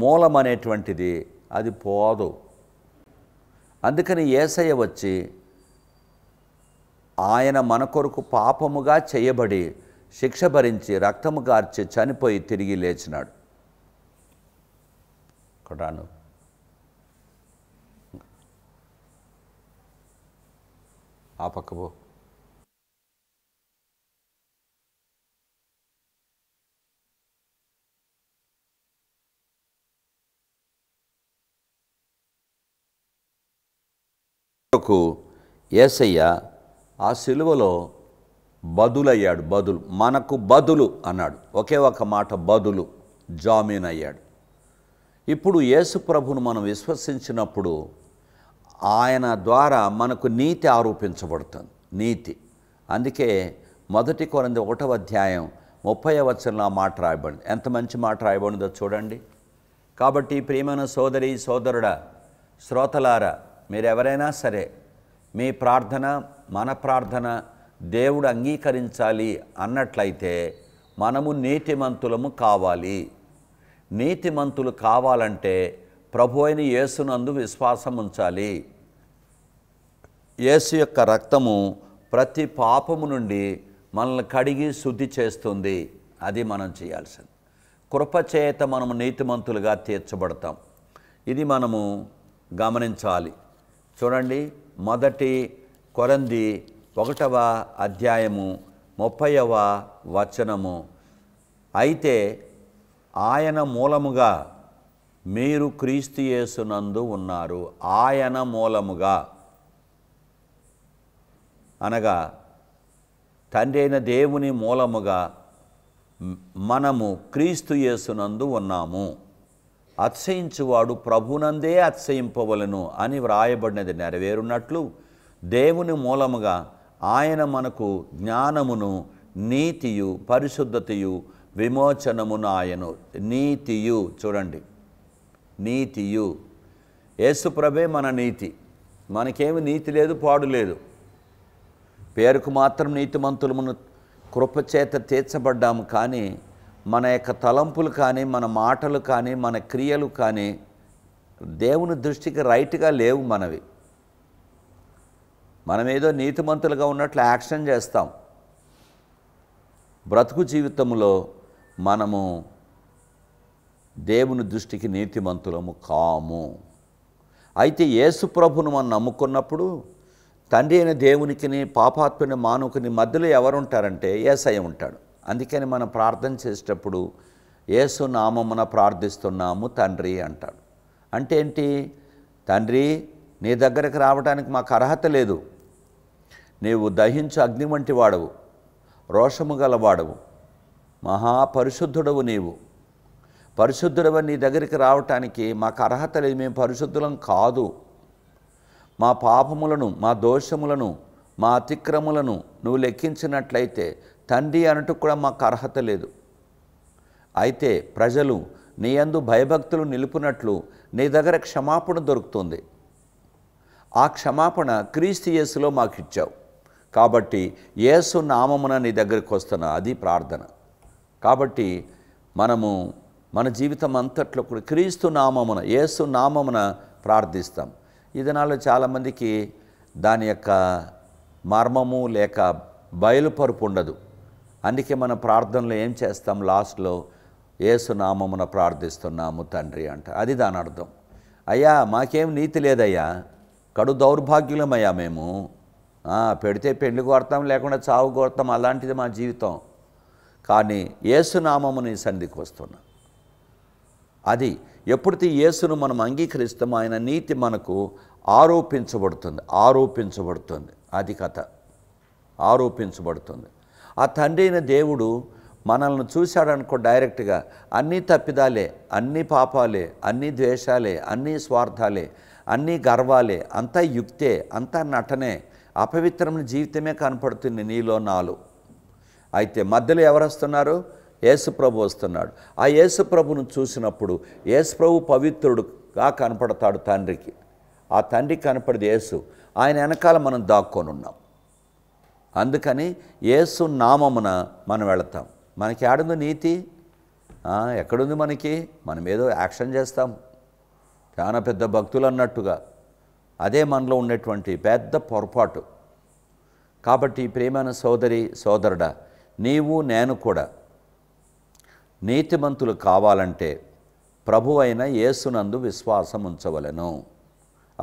Speaker 1: మూలం అనేటువంటిది అది పోదు అందుకని ఏసయ్య వచ్చి ఆయన మన కొరకు పాపముగా చేయబడి శిక్ష భరించి రక్తము గార్చి చనిపోయి తిరిగి లేచినాడు కొడాను ఆ పక్కపో కొరకు ఏసయ్య ఆ సిలువలో బదులయ్యాడు బదులు మనకు బదులు అన్నాడు ఒకే ఒక మాట బదులు జామీన్ అయ్యాడు ఇప్పుడు యేసు ప్రభును మనం విశ్వసించినప్పుడు ఆయన ద్వారా మనకు నీతి ఆరోపించబడుతుంది నీతి అందుకే మొదటి కొరంది ఒకటవ అధ్యాయం ముప్పై వచనంలో ఆ మాట రాయబడింది ఎంత మంచి మాట రాయబడిందో చూడండి కాబట్టి ప్రియమైన సోదరి సోదరుడ శ్రోతలారా మీరెవరైనా సరే మీ ప్రార్థన మన ప్రార్థన దేవుడు అంగీకరించాలి అన్నట్లయితే మనము నీతిమంతులము కావాలి నీతిమంతులు కావాలంటే ప్రభు అయిన యేసునందు విశ్వాసం ఉంచాలి యేసు యొక్క రక్తము ప్రతి పాపము నుండి మనల్ని కడిగి శుద్ధి చేస్తుంది అది మనం చేయాల్సింది కృపచేత మనము నీతిమంతులుగా తీర్చబడతాం ఇది మనము గమనించాలి చూడండి మొదటి కొరంది ఒకటవ అధ్యాయము ముప్పైవ వచనము అయితే ఆయన మూలముగా మీరు క్రీస్తు యేసునందు ఉన్నారు ఆయన మూలముగా అనగా తండ్రి అయిన దేవుని మూలముగా మనము క్రీస్తు యేసునందు ఉన్నాము అత్సయించువాడు ప్రభునందే అత్సయింపవలను అని వ్రాయబడినది నెరవేరున్నట్లు దేవుని మూలముగా ఆయన మనకు జ్ఞానమును నీతియు పరిశుద్ధతయు విమోచనమును ఆయను నీతియు చూడండి నీతియు యేసుప్రభే మన నీతి మనకేమి నీతి లేదు పాడు లేదు పేరుకు మాత్రం నీతిమంతులమును కృపచేత తీర్చబడ్డాము కానీ మన యొక్క తలంపులు కానీ మన మాటలు కానీ మన క్రియలు కానీ దేవుని దృష్టికి రైట్గా లేవు మనవి మనమేదో నీతిమంతులుగా ఉన్నట్లు యాక్షన్ చేస్తాం బ్రతుకు జీవితంలో మనము దేవుని దృష్టికి నీతిమంతులము కాము అయితే యేసు ప్రభును మనం నమ్ముకున్నప్పుడు తండ్రి అయిన దేవునికిని పాపాత్మని మానవుకుని మధ్యలో ఎవరుంటారంటే ఏసయ్య ఉంటాడు అందుకని మనం ప్రార్థన చేసేటప్పుడు ఏసు నామమున ప్రార్థిస్తున్నాము తండ్రి అంటాడు అంటే ఏంటి తండ్రి నీ దగ్గరకు రావడానికి మాకు అర్హత లేదు నీవు దహించు అగ్ని వంటి వాడవు రోషము గలవాడవు మహాపరిశుద్ధుడవు నీవు పరిశుద్ధుడవ నీ దగ్గరికి రావటానికి మాకు అర్హత లేదు మేము పరిశుద్ధులం కాదు మా పాపములను మా దోషములను మా అతిక్రములను నువ్వు లెక్కించినట్లయితే తండ్రి అనటు కూడా మాకు అర్హత లేదు అయితే ప్రజలు నీ అందు భయభక్తులు నిలుపునట్లు నీ దగ్గర క్షమాపణ దొరుకుతుంది ఆ క్షమాపణ క్రీస్తు యేసులో మాకు ఇచ్చావు కాబట్టి యేసు నామమున నీ దగ్గరికి వస్తున్నా అది ప్రార్థన కాబట్టి మనము మన జీవితం అంతట్లో కూడా క్రీస్తు నామమున యేసు నామమున ప్రార్థిస్తాం ఈ దినాల్లో చాలామందికి దాని యొక్క మర్మము లేక బయలుపరుపు ఉండదు అందుకే మన ప్రార్థనలో ఏం చేస్తాం లాస్ట్లో ఏసునామమున ప్రార్థిస్తున్నాము తండ్రి అంట అది దాని అర్థం అయ్యా మాకేం నీతి లేదయ్యా కడు దౌర్భాగ్యులమయ్యా మేము పెడితే పెళ్లి కొడతాం లేకుండా చావు కొడతాం అలాంటిది మా జీవితం కానీ ఏసునామముని సంధికి వస్తున్నా అది ఎప్పుడైతే యేసును మనం అంగీకరిస్తామో ఆయన నీతి మనకు ఆరోపించబడుతుంది ఆరోపించబడుతుంది అది కథ ఆరోపించబడుతుంది ఆ తండ్రి అయిన దేవుడు మనల్ని చూశాడనుకో డైరెక్ట్గా అన్నీ తప్పిదాలే అన్నీ పాపాలే అన్నీ ద్వేషాలే అన్నీ స్వార్థాలే అన్నీ గర్వాలే అంతా యుక్తే అంతా నటనే అపవిత్రమైన జీవితమే కనపడుతుంది నీలో నాలో అయితే మధ్యలో ఎవరు వస్తున్నారు యేసుప్రభు వస్తున్నాడు ఆ యేసుప్రభును చూసినప్పుడు యేసుప్రభు పవిత్రుడుగా కనపడతాడు తండ్రికి ఆ తండ్రి కనపడేది యేసు ఆయన వెనకాల మనం దాక్కొని ఉన్నాం అందుకని ఏసు నామమున మనం వెళతాం మనకి ఆడుంది నీతి ఎక్కడుంది మనకి మనం ఏదో యాక్షన్ చేస్తాం చాలా పెద్ద భక్తులు అన్నట్టుగా అదే మనలో ఉండేటువంటి పెద్ద పొరపాటు కాబట్టి ప్రేమైన సోదరి సోదరుడా నీవు నేను కూడా నీతిమంతులు కావాలంటే ప్రభు అయిన యేసునందు విశ్వాసం ఉంచవలను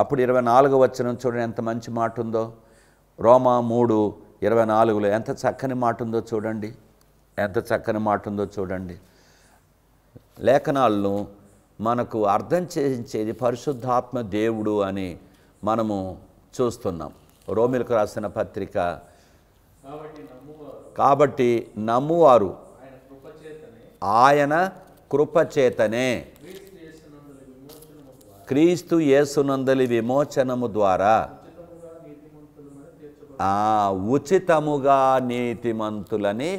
Speaker 1: అప్పుడు ఇరవై నాలుగు వచ్చిన చూడండి ఎంత మంచి మాట ఉందో రోమా మూడు ఇరవై నాలుగులో ఎంత చక్కని మాట ఉందో చూడండి ఎంత చక్కని మాట ఉందో చూడండి లేఖనాలను మనకు అర్థం చేయించేది పరిశుద్ధాత్మ దేవుడు అని మనము చూస్తున్నాం రోమిలకు రాసిన పత్రిక కాబట్టి నమ్మువారు ఆయన కృపచేతనే క్రీస్తు యేసునందలి విమోచనము ద్వారా ఉచితముగా నీతిమంతులని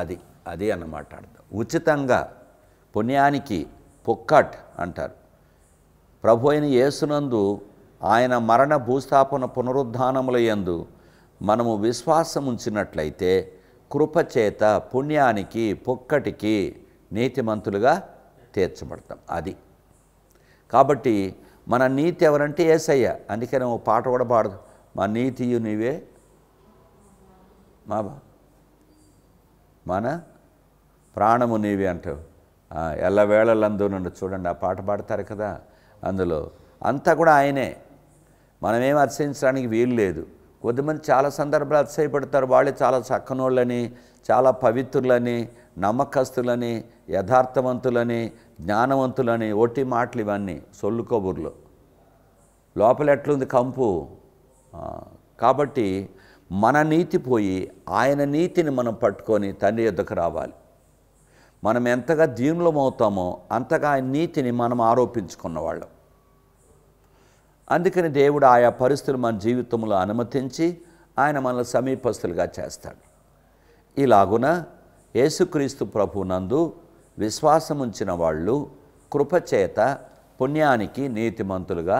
Speaker 1: అది అది అన్నమాట అర్థం ఉచితంగా పుణ్యానికి పొక్కట్ అంటారు ప్రభు అయిన యేసునందు ఆయన మరణ భూస్థాపన పునరుద్ధానముల యందు మనము విశ్వాసం ఉంచినట్లయితే కృపచేత పుణ్యానికి పొక్కటికి నీతిమంతులుగా తీర్చబడతాం అది కాబట్టి మన నీతి ఎవరంటే ఏసయ్య అందుకని ఓ పాట కూడా పాడదు మా నీతియు నీవే మా మన ప్రాణము నీవే అంటావు ఎల్లవేళలందు నుండి చూడండి ఆ పాట పాడతారు కదా అందులో అంతా కూడా ఆయనే మనమేం అతిశయించడానికి వీలు లేదు కొద్దిమంది చాలా సందర్భాలు అతిశయపడతారు వాళ్ళే చాలా చక్కనోళ్ళని చాలా పవిత్రులని నమ్మకస్తులని యథార్థవంతులని జ్ఞానవంతులని ఒట్టి మాటలు ఇవన్నీ సొల్లు లోపల ఎట్లుంది కంపు కాబట్టి మన నీతి పోయి ఆయన నీతిని మనం పట్టుకొని తండ్రి యొద్దకు రావాలి మనం ఎంతగా దీనులమవుతామో అంతగా ఆయన నీతిని మనం ఆరోపించుకున్న వాళ్ళం అందుకని దేవుడు ఆయా పరిస్థితులు మన జీవితంలో అనుమతించి ఆయన మనల్ని సమీపస్తులుగా చేస్తాడు ఇలాగున యేసుక్రీస్తు ప్రభు నందు విశ్వాసం ఉంచిన వాళ్ళు కృపచేత పుణ్యానికి నీతిమంతులుగా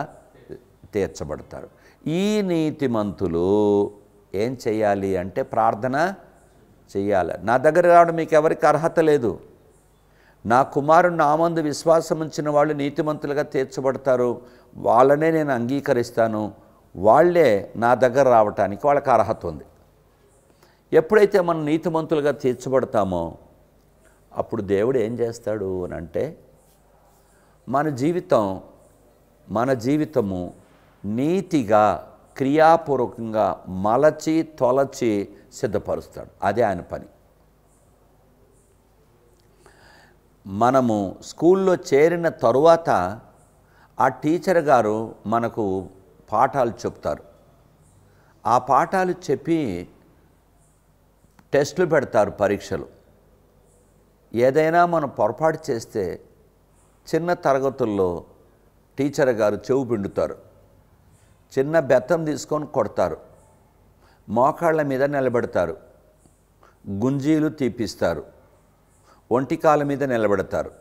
Speaker 1: తీర్చబడతారు ఈ నీతిమంతులు ఏం చేయాలి అంటే ప్రార్థన చేయాలి నా దగ్గర రావడం మీకు ఎవరికి అర్హత లేదు నా కుమారుడు నామందు విశ్వాసం ఉంచిన వాళ్ళు నీతిమంతులుగా తీర్చబడతారు వాళ్ళనే నేను అంగీకరిస్తాను వాళ్ళే నా దగ్గర రావటానికి వాళ్ళకి అర్హత ఉంది ఎప్పుడైతే మనం నీతిమంతులుగా తీర్చబడతామో అప్పుడు దేవుడు ఏం చేస్తాడు అని అంటే మన జీవితం మన జీవితము నీతిగా క్రియాపూర్వకంగా మలచి తొలచి సిద్ధపరుస్తాడు అదే ఆయన పని మనము స్కూల్లో చేరిన తరువాత ఆ టీచర్ గారు మనకు పాఠాలు చెప్తారు ఆ పాఠాలు చెప్పి టెస్టులు పెడతారు పరీక్షలు ఏదైనా మనం పొరపాటు చేస్తే చిన్న తరగతుల్లో టీచర్ గారు చెవు పిండుతారు చిన్న బెత్తం తీసుకొని కొడతారు మోకాళ్ళ మీద నిలబెడతారు గుంజీలు తీపిస్తారు ఒంటికాల మీద నిలబెడతారు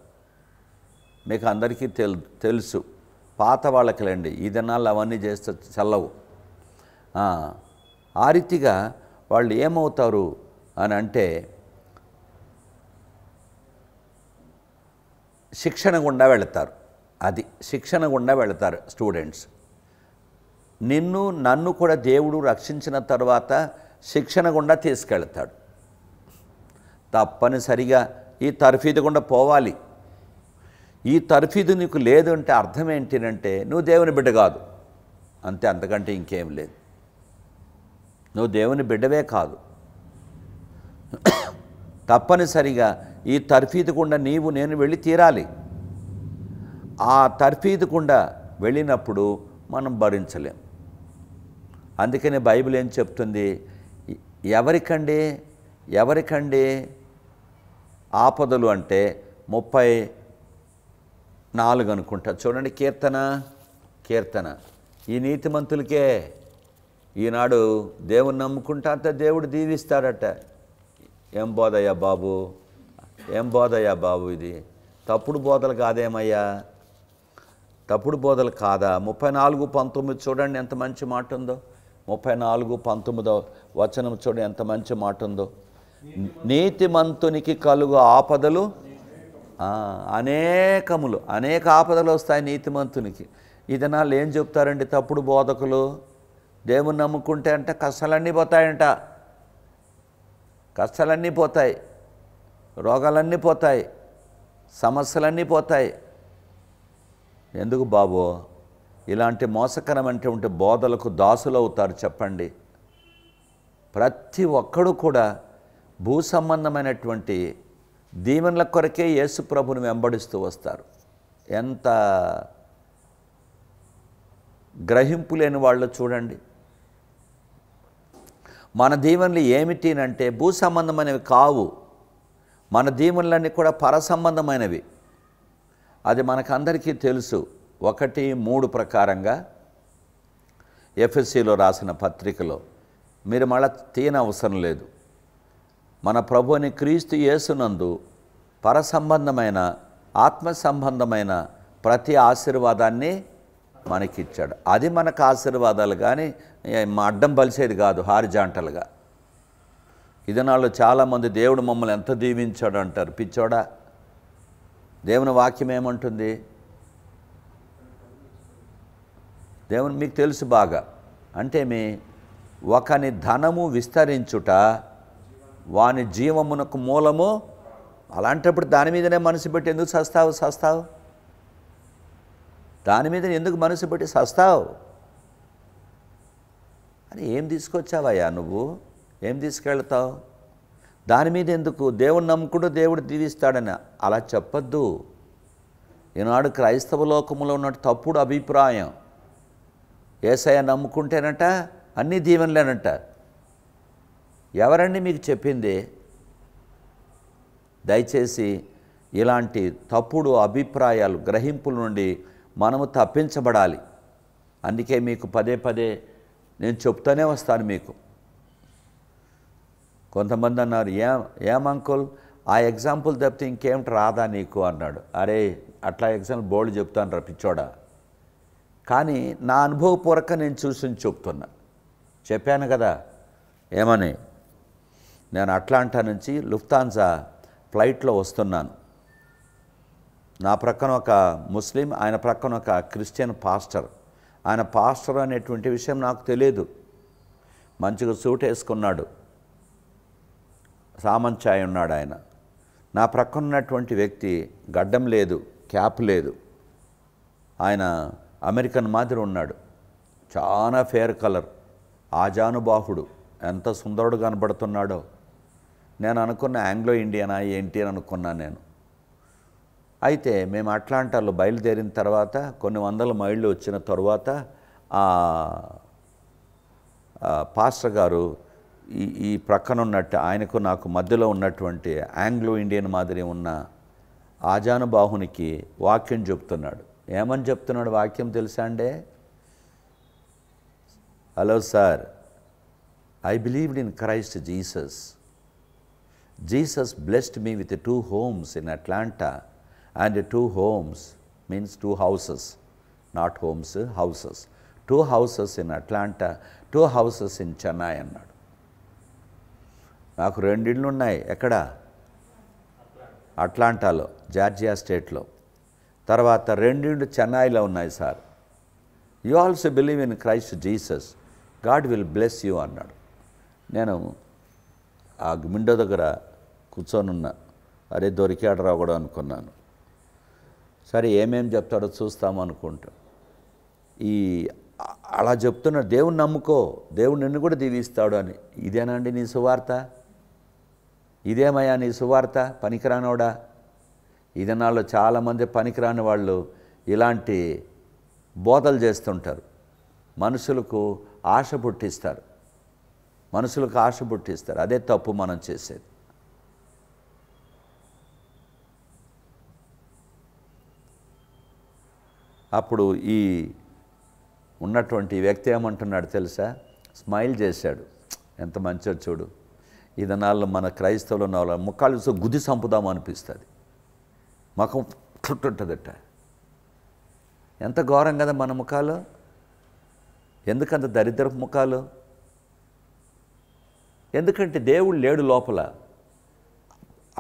Speaker 1: మీకు అందరికీ తెలు తెలుసు పాత వాళ్ళకిలండి ఈ దినాలు అవన్నీ చేస్తే చల్లవు ఆ రీతిగా వాళ్ళు ఏమవుతారు అని అంటే శిక్షణ గుండా వెళతారు అది శిక్షణ గుండా వెళతారు స్టూడెంట్స్ నిన్ను నన్ను కూడా దేవుడు రక్షించిన తర్వాత శిక్షణ గుండా తీసుకెళ్తాడు తప్పనిసరిగా ఈ తర్ఫీదు గుండా పోవాలి ఈ తర్ఫీదు నీకు లేదు అంటే అర్థం ఏంటినంటే నువ్వు దేవుని బిడ్డ కాదు అంతే అంతకంటే ఇంకేం లేదు నువ్వు దేవుని బిడ్డవే కాదు తప్పనిసరిగా ఈ తర్ఫీదు గుండా నీవు నేను వెళ్ళి తీరాలి ఆ తర్ఫీదు గుండా వెళ్ళినప్పుడు మనం భరించలేం అందుకని బైబిల్ ఏం చెప్తుంది ఎవరికండి ఎవరికండి ఆపదలు అంటే ముప్పై నాలుగు అనుకుంటా చూడండి కీర్తన కీర్తన ఈ నీతిమంతులకే ఈనాడు దేవుని నమ్ముకుంటా అంత దేవుడు దీవిస్తాడట ఏం బోధయ్యా బాబు ఏం బోధయ్యా బాబు ఇది తప్పుడు బోధలు కాదేమయ్యా తప్పుడు బోధలు కాదా ముప్పై నాలుగు పంతొమ్మిది చూడండి ఎంత మంచి మాట ఉందో ముప్పై నాలుగు పంతొమ్మిదవ వచనం చూడు ఎంత మంచి మాట ఉందో నీతిమంతునికి కలుగు ఆపదలు అనేకములు అనేక ఆపదలు వస్తాయి నీతిమంతునికి ఇదనాలు ఏం చెప్తారండి తప్పుడు బోధకులు దేవుని నమ్ముకుంటే అంటే కష్టాలన్నీ పోతాయంట కష్టాలన్నీ పోతాయి రోగాలన్నీ పోతాయి సమస్యలన్నీ పోతాయి ఎందుకు బాబు ఇలాంటి ఉంటే బోధలకు దాసులవుతారు చెప్పండి ప్రతి ఒక్కడు కూడా భూ సంబంధమైనటువంటి దీవెనల కొరకే యేసు ప్రభుని వెంబడిస్తూ వస్తారు ఎంత గ్రహింపు లేని వాళ్ళు చూడండి మన దీవెనలు ఏమిటి అంటే భూ సంబంధమైనవి కావు మన దీవెనలన్నీ కూడా పర సంబంధమైనవి అది మనకందరికీ తెలుసు ఒకటి మూడు ప్రకారంగా ఎఫ్ఎస్సిలో రాసిన పత్రికలో మీరు మళ్ళా తీయనవసరం లేదు మన ప్రభుని క్రీస్తు యేసునందు పర సంబంధమైన ఆత్మ సంబంధమైన ప్రతి ఆశీర్వాదాన్ని మనకిచ్చాడు అది మనకు ఆశీర్వాదాలు కానీ మా అడ్డం బలిసేది కాదు హారిజాంటల్గా ఇది నాలో చాలామంది దేవుడు మమ్మల్ని ఎంత దీవించాడు అంటారు పిచ్చోడా దేవుని వాక్యం ఏమంటుంది దేవుని మీకు తెలుసు బాగా అంటే మీ ఒకని ధనము విస్తరించుట వాని జీవమునకు మూలము అలాంటప్పుడు దాని మీదనే మనసు పెట్టి ఎందుకు సస్తావు సస్తావు దాని మీద ఎందుకు మనసు పెట్టి సస్తావు అని ఏం తీసుకొచ్చావయ్యా నువ్వు ఏం తీసుకెళ్తావు దాని మీద ఎందుకు దేవుడు నమ్ముకుంటూ దేవుడు దీవిస్తాడని అలా చెప్పొద్దు ఈనాడు క్రైస్తవ లోకంలో ఉన్న తప్పుడు అభిప్రాయం ఏసయ నమ్ముకుంటేనట అన్ని దీవెనలేనంట ఎవరండి మీకు చెప్పింది దయచేసి ఇలాంటి తప్పుడు అభిప్రాయాలు గ్రహింపుల నుండి మనము తప్పించబడాలి అందుకే మీకు పదే పదే నేను చెప్తూనే వస్తాను మీకు కొంతమంది అన్నారు ఏం ఏం అంకుల్ ఆ ఎగ్జాంపుల్ తప్పితే ఇంకేమిటి రాదా నీకు అన్నాడు అరే అట్లా ఎగ్జాంపుల్ బోల్డ్ చెప్తాను రా పిచ్చోడా కానీ నా అనుభవపూర్వక నేను చూసి చెప్తున్నా చెప్పాను కదా ఏమని నేను అట్లాంటా నుంచి లుఫ్తాన్సా ఫ్లైట్లో వస్తున్నాను నా ప్రక్కన ఒక ముస్లిం ఆయన ప్రక్కన ఒక క్రిస్టియన్ పాస్టర్ ఆయన పాస్టర్ అనేటువంటి విషయం నాకు తెలియదు మంచిగా సూట్ వేసుకున్నాడు సామంత్ ఉన్నాడు ఆయన నా ప్రక్కన ఉన్నటువంటి వ్యక్తి గడ్డం లేదు క్యాప్ లేదు ఆయన అమెరికన్ మాదిరి ఉన్నాడు చాలా ఫేర్ కలర్ ఆజానుబాహుడు ఎంత సుందరుడు కనబడుతున్నాడో నేను అనుకున్న ఆంగ్లో ఇండియనా ఏంటి అని అనుకున్నాను నేను అయితే మేము అట్లాంటాలో బయలుదేరిన తర్వాత కొన్ని వందల మైళ్ళు వచ్చిన తర్వాత పాస్టర్ గారు ఈ ఈ ప్రక్కన ఉన్నట్టు ఆయనకు నాకు మధ్యలో ఉన్నటువంటి ఆంగ్లో ఇండియన్ మాదిరి ఉన్న ఆజానుబాహునికి వాక్యం చెబుతున్నాడు ఏమని చెప్తున్నాడు వాక్యం తెలుసా అండి hello sir I believed in Christ Jesus Jesus blessed me with two homes in Atlanta and two homes means two houses not homes houses two houses in Atlanta two houses in Chennai అన్నాడు నాకు రెండిళ్ళు ఉన్నాయి ఎక్కడ అట్లాంటాలో Georgia స్టేట్లో తర్వాత రెండిండు చెన్నైలో ఉన్నాయి sir you also believe in Christ Jesus God will bless you అన్నాడు నేను ఆ గుమిండో దగ్గర కూర్చొనున్నా అరే దొరికాడు రావడం అనుకున్నాను సరే ఏమేం చెప్తాడో చూస్తాం అనుకుంటా ఈ అలా చెప్తున్న దేవుణ్ణి నమ్ముకో దేవుడు నిన్ను కూడా దీవిస్తాడు అని ఇదేనండి నీ సువార్త ఇదేమయ్యా నీ సువార్త పనికిరానోడా ఈ దినాల్లో చాలామంది పనికిరాని వాళ్ళు ఇలాంటి బోధలు చేస్తుంటారు మనుషులకు ఆశ పుట్టిస్తారు మనుషులకు ఆశ పుట్టిస్తారు అదే తప్పు మనం చేసేది అప్పుడు ఈ ఉన్నటువంటి వ్యక్తి ఏమంటున్నాడు తెలుసా స్మైల్ చేశాడు ఎంత మంచో చూడు ఈ మన క్రైస్తవులు ఉన్న వాళ్ళ ముఖాలు గుది సంపుదాం అనిపిస్తుంది ముఖం ఉంటుందట ఎంత ఘోరం కదా మన ముఖాలు ఎందుకంత దరిద్రపు ముఖాలు ఎందుకంటే దేవుడు లేడు లోపల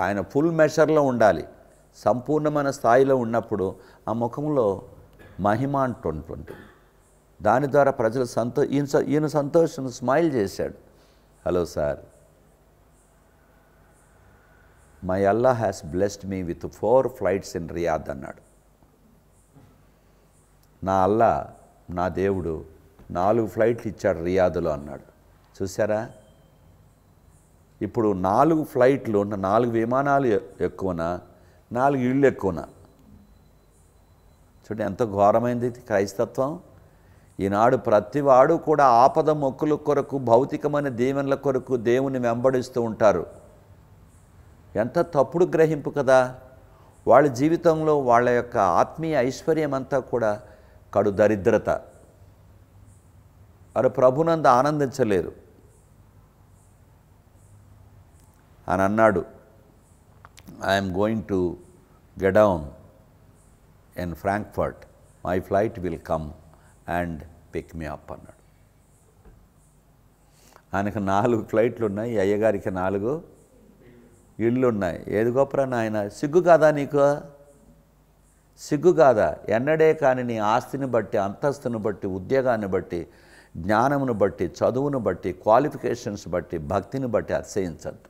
Speaker 1: ఆయన ఫుల్ మెషర్లో ఉండాలి సంపూర్ణమైన స్థాయిలో ఉన్నప్పుడు ఆ ముఖంలో మహిమ అంటుంటుంది దాని ద్వారా ప్రజలు సంతో ఈయన ఈయన సంతోషం స్మైల్ చేశాడు hello sir my Allah has blessed me with four flights in Riyadh అన్నాడు నా అల్లా నా దేవుడు నాలుగు ఫ్లైట్లు ఇచ్చాడు రియాదులో అన్నాడు చూసారా ఇప్పుడు నాలుగు ఫ్లైట్లు నాలుగు విమానాలు ఎక్కువనా నాలుగు ఇళ్ళు ఎక్కువనా చూడండి ఎంత ఘోరమైంది క్రైస్తత్వం ఈనాడు ప్రతివాడు కూడా ఆపద మొక్కుల కొరకు భౌతికమైన దీవెనల కొరకు దేవుని వెంబడిస్తూ ఉంటారు ఎంత తప్పుడు గ్రహింపు కదా వాళ్ళ జీవితంలో వాళ్ళ యొక్క ఆత్మీయ ఐశ్వర్యం అంతా కూడా కడు దరిద్రత వారు ప్రభునంద ఆనందించలేరు అని అన్నాడు I'm going to get down in Frankfurt my flight will come and pick me up అన్నాడు ఆయనకు నాలుగు ఫ్లైట్లు ఉన్నాయి అయ్యగారికి నాలుగు ఇళ్ళున్నాయి ఏది గొప్పరా నాయన సిగ్గు కాదా నీకు సిగ్గు కాదా ఎన్నడే కాని నీ ఆస్తిని బట్టి అంతస్తును బట్టి ఉద్యోగాన్ని బట్టి జ్ఞానమును బట్టి చదువును బట్టి క్వాలిఫికేషన్స్ బట్టి భక్తిని బట్టి అతిశయించద్దు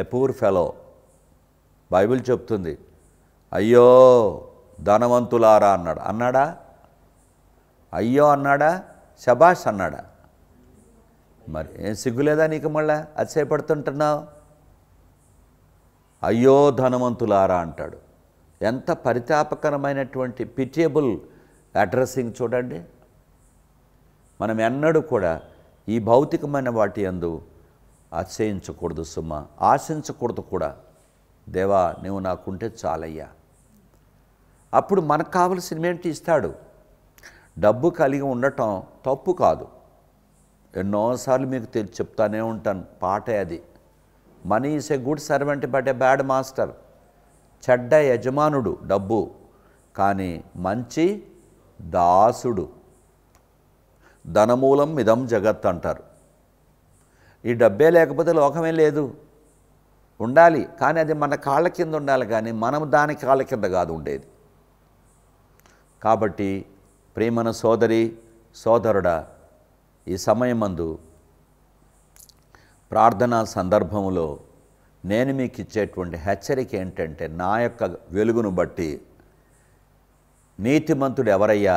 Speaker 1: ఏ పూర్ ఫెలో బైబిల్ చెప్తుంది అయ్యో ధనవంతులారా అన్నాడు అన్నాడా అయ్యో అన్నాడా శబాష్ అన్నాడా మరి ఏం సిగ్గులేదా నీకు మళ్ళా అతిశయపడుతుంటున్నావు అయ్యో ధనవంతులారా అంటాడు ఎంత పరితాపకరమైనటువంటి పిటియబుల్ అడ్రస్సింగ్ చూడండి మనం ఎన్నడూ కూడా ఈ భౌతికమైన వాటి అందు ఆశ్రయించకూడదు సుమ్మ ఆశించకూడదు కూడా దేవా నువ్వు నాకుంటే చాలయ్యా అప్పుడు మనకు కావలసినవి ఏంటి ఇస్తాడు డబ్బు కలిగి ఉండటం తప్పు కాదు ఎన్నోసార్లు మీకు తెలిసి చెప్తానే ఉంటాను పాటే అది money is a good servant but a bad master చెడ్డ యజమానుడు డబ్బు కానీ మంచి దాసుడు ధనమూలం మిదం జగత్ అంటారు ఈ డబ్బే లేకపోతే లోకమే లేదు ఉండాలి కానీ అది మన కాళ్ళ కింద ఉండాలి కానీ మనం దాని కాళ్ళ కింద కాదు ఉండేది కాబట్టి ప్రేమన సోదరి సోదరుడా ఈ సమయమందు ప్రార్థనా సందర్భంలో నేను మీకు ఇచ్చేటువంటి హెచ్చరిక ఏంటంటే నా యొక్క వెలుగును బట్టి నీతిమంతుడు ఎవరయ్యా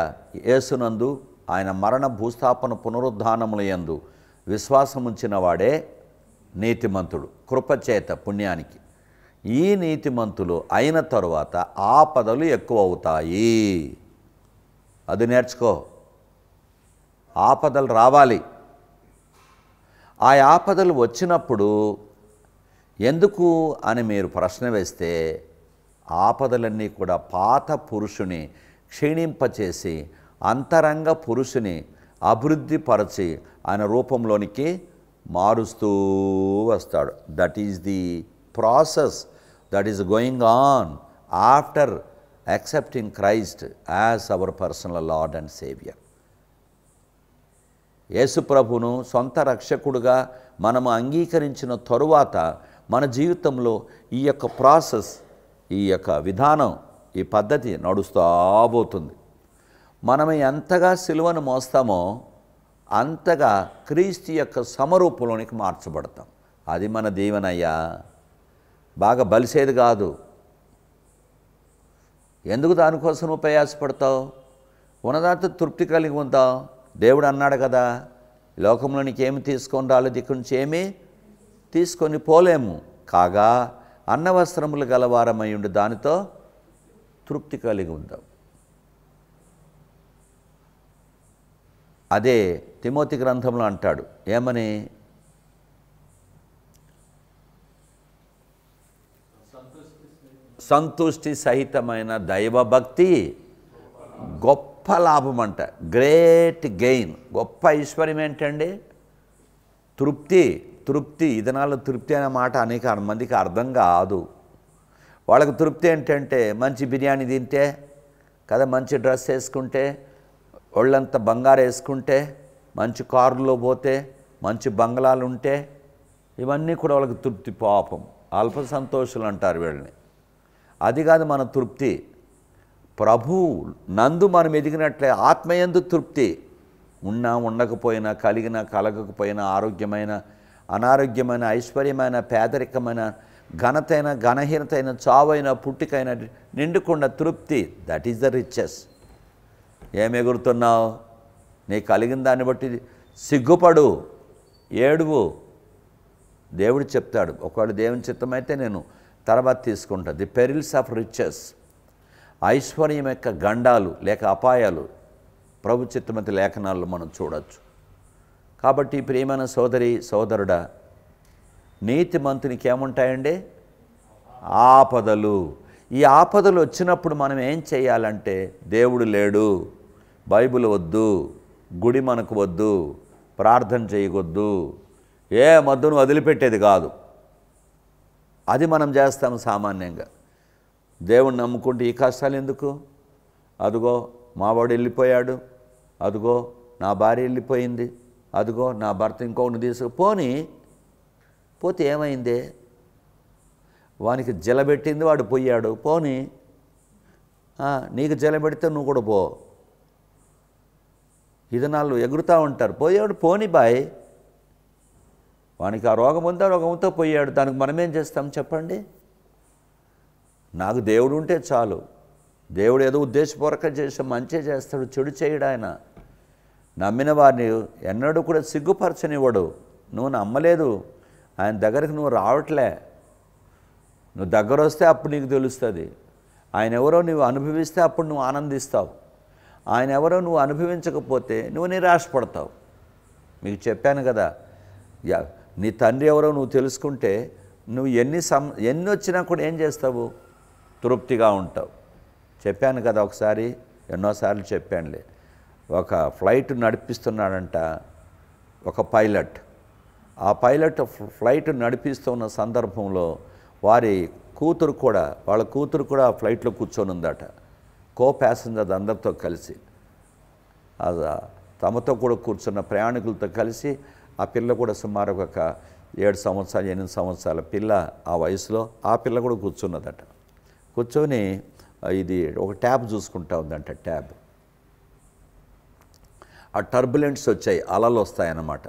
Speaker 1: యేసునందు ఆయన మరణ భూస్థాపన పునరుద్ధానములయందు విశ్వాసముంచిన వాడే నీతిమంతుడు కృపచేత పుణ్యానికి ఈ నీతిమంతులు అయిన తరువాత పదవులు ఎక్కువ అవుతాయి అది నేర్చుకో ఆపదలు రావాలి ఆ ఆపదలు వచ్చినప్పుడు ఎందుకు అని మీరు ప్రశ్న వేస్తే ఆపదలన్నీ కూడా పాత పురుషుని క్షీణింపచేసి అంతరంగ పురుషుని అభివృద్ధిపరచి ఆయన రూపంలోనికి మారుస్తూ వస్తాడు that is the process that is going on after accepting Christ as our personal Lord and Saviour యేసుప్రభును సొంత రక్షకుడుగా మనము అంగీకరించిన తరువాత మన జీవితంలో ఈ యొక్క ప్రాసెస్ ఈ యొక్క విధానం ఈ పద్ధతి నడుస్తూ పోతుంది మనం ఎంతగా సిలువను మోస్తామో అంతగా క్రీస్తు యొక్క సమరూపంలోనికి మార్చబడతాం అది మన దీవెనయ్యా బాగా బలిసేది కాదు ఎందుకు దానికోసం ఉపయాసపడతావు ప్రయాసపడతావు ఉన్నదాంతో తృప్తి కలిగి ఉంటావు దేవుడు అన్నాడు కదా లోకంలో ఏమి తీసుకొని రాలి దిక్కు నుంచి ఏమీ తీసుకొని పోలేము కాగా అన్నవస్త్రములు గలవారమై ఉండి దానితో తృప్తి కలిగి ఉందాం అదే తిమోతి గ్రంథంలో అంటాడు ఏమని సంతుష్టి సహితమైన దైవభక్తి గొప్ప గొప్ప లాభం అంట గ్రేట్ గెయిన్ గొప్ప ఐశ్వర్యం ఏంటండి తృప్తి తృప్తి ఇదనాలు తృప్తి అనే మాట అనేక మందికి అర్థం కాదు వాళ్ళకి తృప్తి ఏంటంటే మంచి బిర్యానీ తింటే కదా మంచి డ్రెస్ వేసుకుంటే ఒళ్ళంత బంగారు వేసుకుంటే మంచి కారులో పోతే మంచి బంగ్లాలు ఉంటే ఇవన్నీ కూడా వాళ్ళకి తృప్తి పాపం అల్ప సంతోషులు అంటారు వీళ్ళని అది కాదు మన తృప్తి ప్రభు నందు మనం ఎదిగినట్లే ఆత్మయందు తృప్తి ఉన్నా ఉండకపోయినా కలిగిన కలగకపోయినా ఆరోగ్యమైన అనారోగ్యమైన ఐశ్వర్యమైన పేదరికమైన ఘనతైన ఘనహీనతైన చావైన పుట్టికైన నిండుకున్న తృప్తి దట్ ఈస్ ద రిచెస్ ఏం ఎగురుతున్నావు నీ కలిగిన దాన్ని బట్టి సిగ్గుపడు ఏడువు దేవుడు చెప్తాడు ఒకవేళ దేవుని చిత్తమైతే నేను తర్వాత తీసుకుంటాను ది పెరిల్స్ ఆఫ్ రిచెస్ ఐశ్వర్యం యొక్క గండాలు లేక అపాయాలు ప్రభు చిత్తమతి లేఖనాల్లో మనం చూడవచ్చు కాబట్టి ప్రియమైన సోదరి సోదరుడా నీతి మంతునికి ఏముంటాయండి ఆపదలు ఈ ఆపదలు వచ్చినప్పుడు మనం ఏం చేయాలంటే దేవుడు లేడు బైబిల్ వద్దు గుడి మనకు వద్దు ప్రార్థన చేయకొద్దు ఏ మద్దును వదిలిపెట్టేది కాదు అది మనం చేస్తాము సామాన్యంగా దేవుణ్ణి నమ్ముకుంటే ఈ కష్టాలు ఎందుకు అదుగో మావాడు వెళ్ళిపోయాడు అదుగో నా భార్య వెళ్ళిపోయింది అదుగో నా భర్త ఇంకొకటి తీసుకుపోని పోతే ఏమైంది వానికి జలబెట్టింది వాడు పోయాడు పోని నీకు జలబెడితే నువ్వు కూడా పో ఇది ఎగురుతూ ఉంటారు పోయాడు పోని బాయ్ వానికి ఆ రోగం ఉందా రోగంతో పోయాడు దానికి మనమేం చేస్తాం చెప్పండి నాకు దేవుడు ఉంటే చాలు దేవుడు ఏదో ఉద్దేశపూర్వక చేసి మంచి చేస్తాడు చెడు చేయడు ఆయన నమ్మిన వారిని ఎన్నడూ కూడా సిగ్గుపరచనివ్వడు నువ్వు నమ్మలేదు ఆయన దగ్గరికి నువ్వు రావట్లే నువ్వు దగ్గర వస్తే అప్పుడు నీకు తెలుస్తుంది ఆయన ఎవరో నువ్వు అనుభవిస్తే అప్పుడు నువ్వు ఆనందిస్తావు ఆయన ఎవరో నువ్వు అనుభవించకపోతే నువ్వు నిరాశపడతావు మీకు చెప్పాను కదా నీ తండ్రి ఎవరో నువ్వు తెలుసుకుంటే నువ్వు ఎన్ని సం ఎన్ని వచ్చినా కూడా ఏం చేస్తావు తృప్తిగా ఉంటావు చెప్పాను కదా ఒకసారి ఎన్నోసార్లు చెప్పానులే ఒక ఫ్లైట్ నడిపిస్తున్నాడంట ఒక పైలట్ ఆ పైలట్ ఫ్లైట్ నడిపిస్తున్న సందర్భంలో వారి కూతురు కూడా వాళ్ళ కూతురు కూడా ఆ ఫ్లైట్లో కూర్చొని ఉందట కో ప్యాసింజర్ అందరితో కలిసి తమతో కూడా కూర్చున్న ప్రయాణికులతో కలిసి ఆ పిల్ల కూడా సుమారు ఒక ఏడు సంవత్సరాలు ఎనిమిది సంవత్సరాల పిల్ల ఆ వయసులో ఆ పిల్ల కూడా కూర్చున్నదట కూర్చొని ఇది ఒక ట్యాబ్ చూసుకుంటా ఉందంట ట్యాబ్ ఆ టర్బులెంట్స్ వచ్చాయి అలలు వస్తాయి అన్నమాట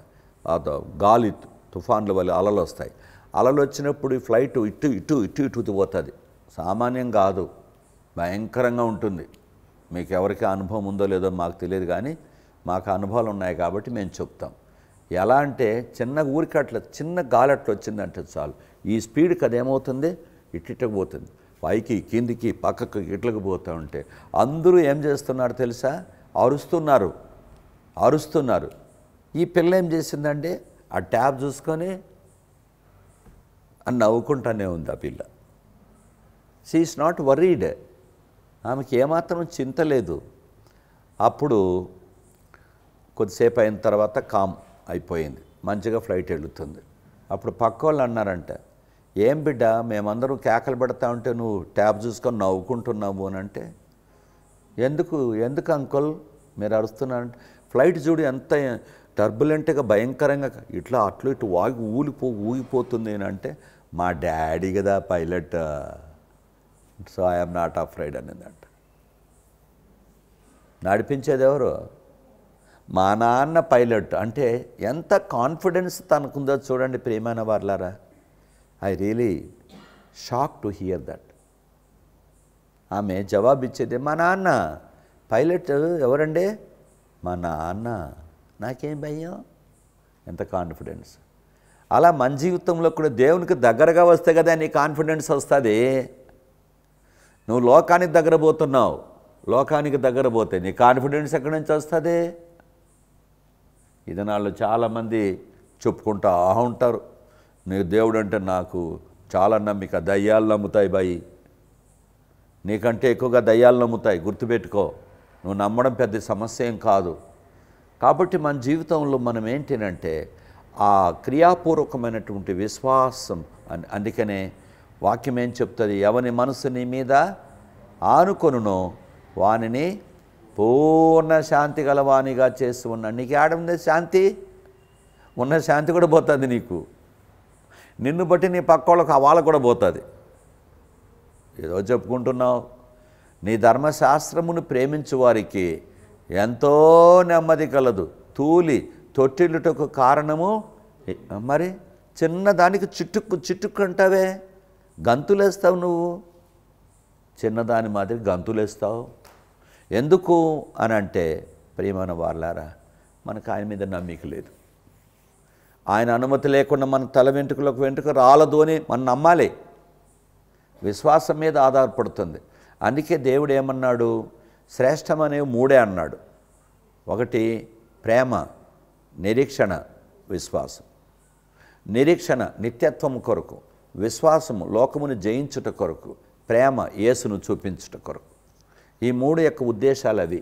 Speaker 1: గాలి తుఫాన్ల వల్ల అలలు వస్తాయి అలలు వచ్చినప్పుడు ఈ ఫ్లైట్ ఇటు ఇటు ఇటు ఇటు పోతుంది సామాన్యం కాదు భయంకరంగా ఉంటుంది మీకు ఎవరికి అనుభవం ఉందో లేదో మాకు తెలియదు కానీ మాకు అనుభవాలు ఉన్నాయి కాబట్టి మేము చెప్తాం ఎలా అంటే చిన్న ఊరికి అట్లా చిన్న గాలి అట్లా వచ్చిందంటే చాలు ఈ స్పీడ్కి అదేమవుతుంది ఇటు పోతుంది పైకి కిందికి పక్కకు ఇట్లకు పోతూ ఉంటే అందరూ ఏం చేస్తున్నారు తెలుసా అరుస్తున్నారు అరుస్తున్నారు ఈ పిల్ల ఏం చేసిందంటే ఆ ట్యాబ్ చూసుకొని అని నవ్వుకుంటానే ఉంది ఆ పిల్ల షీఈస్ నాట్ వరీడ్ ఆమెకి ఏమాత్రం చింత లేదు అప్పుడు కొద్దిసేపు అయిన తర్వాత కామ్ అయిపోయింది మంచిగా ఫ్లైట్ వెళుతుంది అప్పుడు పక్క వాళ్ళు అన్నారంట ఏం బిడ్డ మేమందరం కేకలు పెడతా ఉంటే నువ్వు ట్యాబ్ చూసుకొని నవ్వుకుంటున్నావు అని అంటే ఎందుకు ఎందుకు అంకుల్ మీరు అరుస్తున్నారంటే ఫ్లైట్ చూడు ఎంత టర్బులెంట్గా భయంకరంగా ఇట్లా అట్లు ఇటు వాగి ఊలిపో ఊగిపోతుంది అని అంటే మా డాడీ కదా pilot so I'm not afraid అనిందంట నడిపించేది ఎవరు మా నాన్న పైలట్ అంటే ఎంత కాన్ఫిడెన్స్ తనకుందో చూడండి ప్రేమైన వాళ్ళారా I really shock to hear that ఆమె జవాబు ఇచ్చేది మా నాన్న పైలట్ ఎవరండి మా నాన్న నాకేం భయం ఎంత కాన్ఫిడెన్స్ అలా మన జీవితంలో కూడా దేవునికి దగ్గరగా వస్తే కదా నీ కాన్ఫిడెన్స్ వస్తుంది నువ్వు లోకానికి దగ్గర పోతున్నావు లోకానికి దగ్గర పోతే నీ కాన్ఫిడెన్స్ ఎక్కడి నుంచి వస్తుంది ఇది నాళ్ళు చాలామంది చెప్పుకుంటా ఉంటారు నీకు దేవుడు అంటే నాకు చాలా నమ్మిక దయ్యాలు నమ్ముతాయి బాయి నీకంటే ఎక్కువగా దయ్యాలు నమ్ముతాయి గుర్తుపెట్టుకో నువ్వు నమ్మడం పెద్ద సమస్య ఏం కాదు కాబట్టి మన జీవితంలో మనం ఏంటినంటే ఆ క్రియాపూర్వకమైనటువంటి విశ్వాసం అందుకనే వాక్యం ఏం చెప్తుంది ఎవని మనసు నీ మీద ఆనుకొనునో వానిని పూర్ణ శాంతి గలవాణిగా చేస్తూ ఉన్నాను నీకు ఆడ శాంతి ఉన్న శాంతి కూడా పోతుంది నీకు నిన్ను బట్టి నీ పక్క వాళ్ళకు వాళ్ళకు కూడా పోతుంది ఏదో చెప్పుకుంటున్నావు నీ ధర్మశాస్త్రమును ప్రేమించు వారికి ఎంతో నెమ్మది కలదు తూలి తొట్టిల్లుటకు కారణము మరి చిన్నదానికి దానికి చిట్టుక్కు అంటావే గంతులేస్తావు నువ్వు చిన్నదాని మాదిరి గంతులేస్తావు ఎందుకు అని అంటే ప్రియమైన వాళ్ళారా మనకు ఆయన మీద నమ్మిక లేదు ఆయన అనుమతి లేకుండా మన తల వెంట్రుకలకు వెంట్రుక రాలదు అని మనం నమ్మాలి విశ్వాసం మీద ఆధారపడుతుంది అందుకే దేవుడు ఏమన్నాడు శ్రేష్టమనే మూడే అన్నాడు ఒకటి ప్రేమ నిరీక్షణ విశ్వాసం నిరీక్షణ నిత్యత్వం కొరకు విశ్వాసము లోకమును జయించుట కొరకు ప్రేమ యేసును చూపించుట కొరకు ఈ మూడు యొక్క ఉద్దేశాలు అవి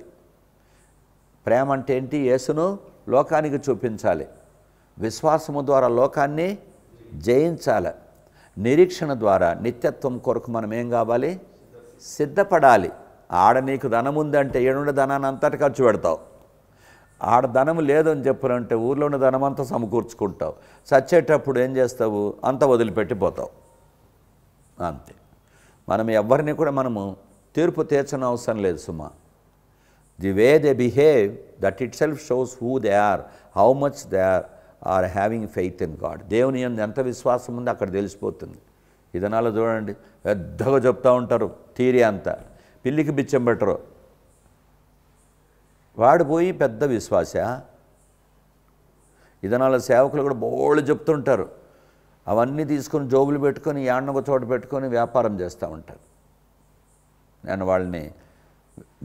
Speaker 1: ప్రేమ అంటే ఏంటి యేసును లోకానికి చూపించాలి విశ్వాసము ద్వారా లోకాన్ని జయించాలి నిరీక్షణ ద్వారా నిత్యత్వం కొరకు మనం ఏం కావాలి సిద్ధపడాలి ఆడ నీకు ధనం ఉందంటే ఏడుండే ధనాన్ని అంతటి ఖర్చు పెడతావు ఆడ ధనం లేదని చెప్పారంటే ఊర్లో ఉన్న ధనం అంతా సమకూర్చుకుంటావు చచ్చేటప్పుడు ఏం చేస్తావు అంత వదిలిపెట్టిపోతావు అంతే మనం ఎవరిని కూడా మనము తీర్పు తీర్చిన అవసరం లేదు సుమా the way they behave that itself shows who they are how much they are are having faith in God దేవుని ఎంత విశ్వాసం ఉందో అక్కడ తెలిసిపోతుంది విధానాలు చూడండి పెద్దగా చెప్తూ ఉంటారు థీరీ అంతా పిల్లికి బిచ్చం పెట్టరు వాడు పోయి పెద్ద విశ్వాస ఇదనాల సేవకులు కూడా బోళ్ళు చెప్తుంటారు అవన్నీ తీసుకొని జోబులు పెట్టుకొని యాన్నొక చోట పెట్టుకొని వ్యాపారం చేస్తూ ఉంటారు నేను వాళ్ళని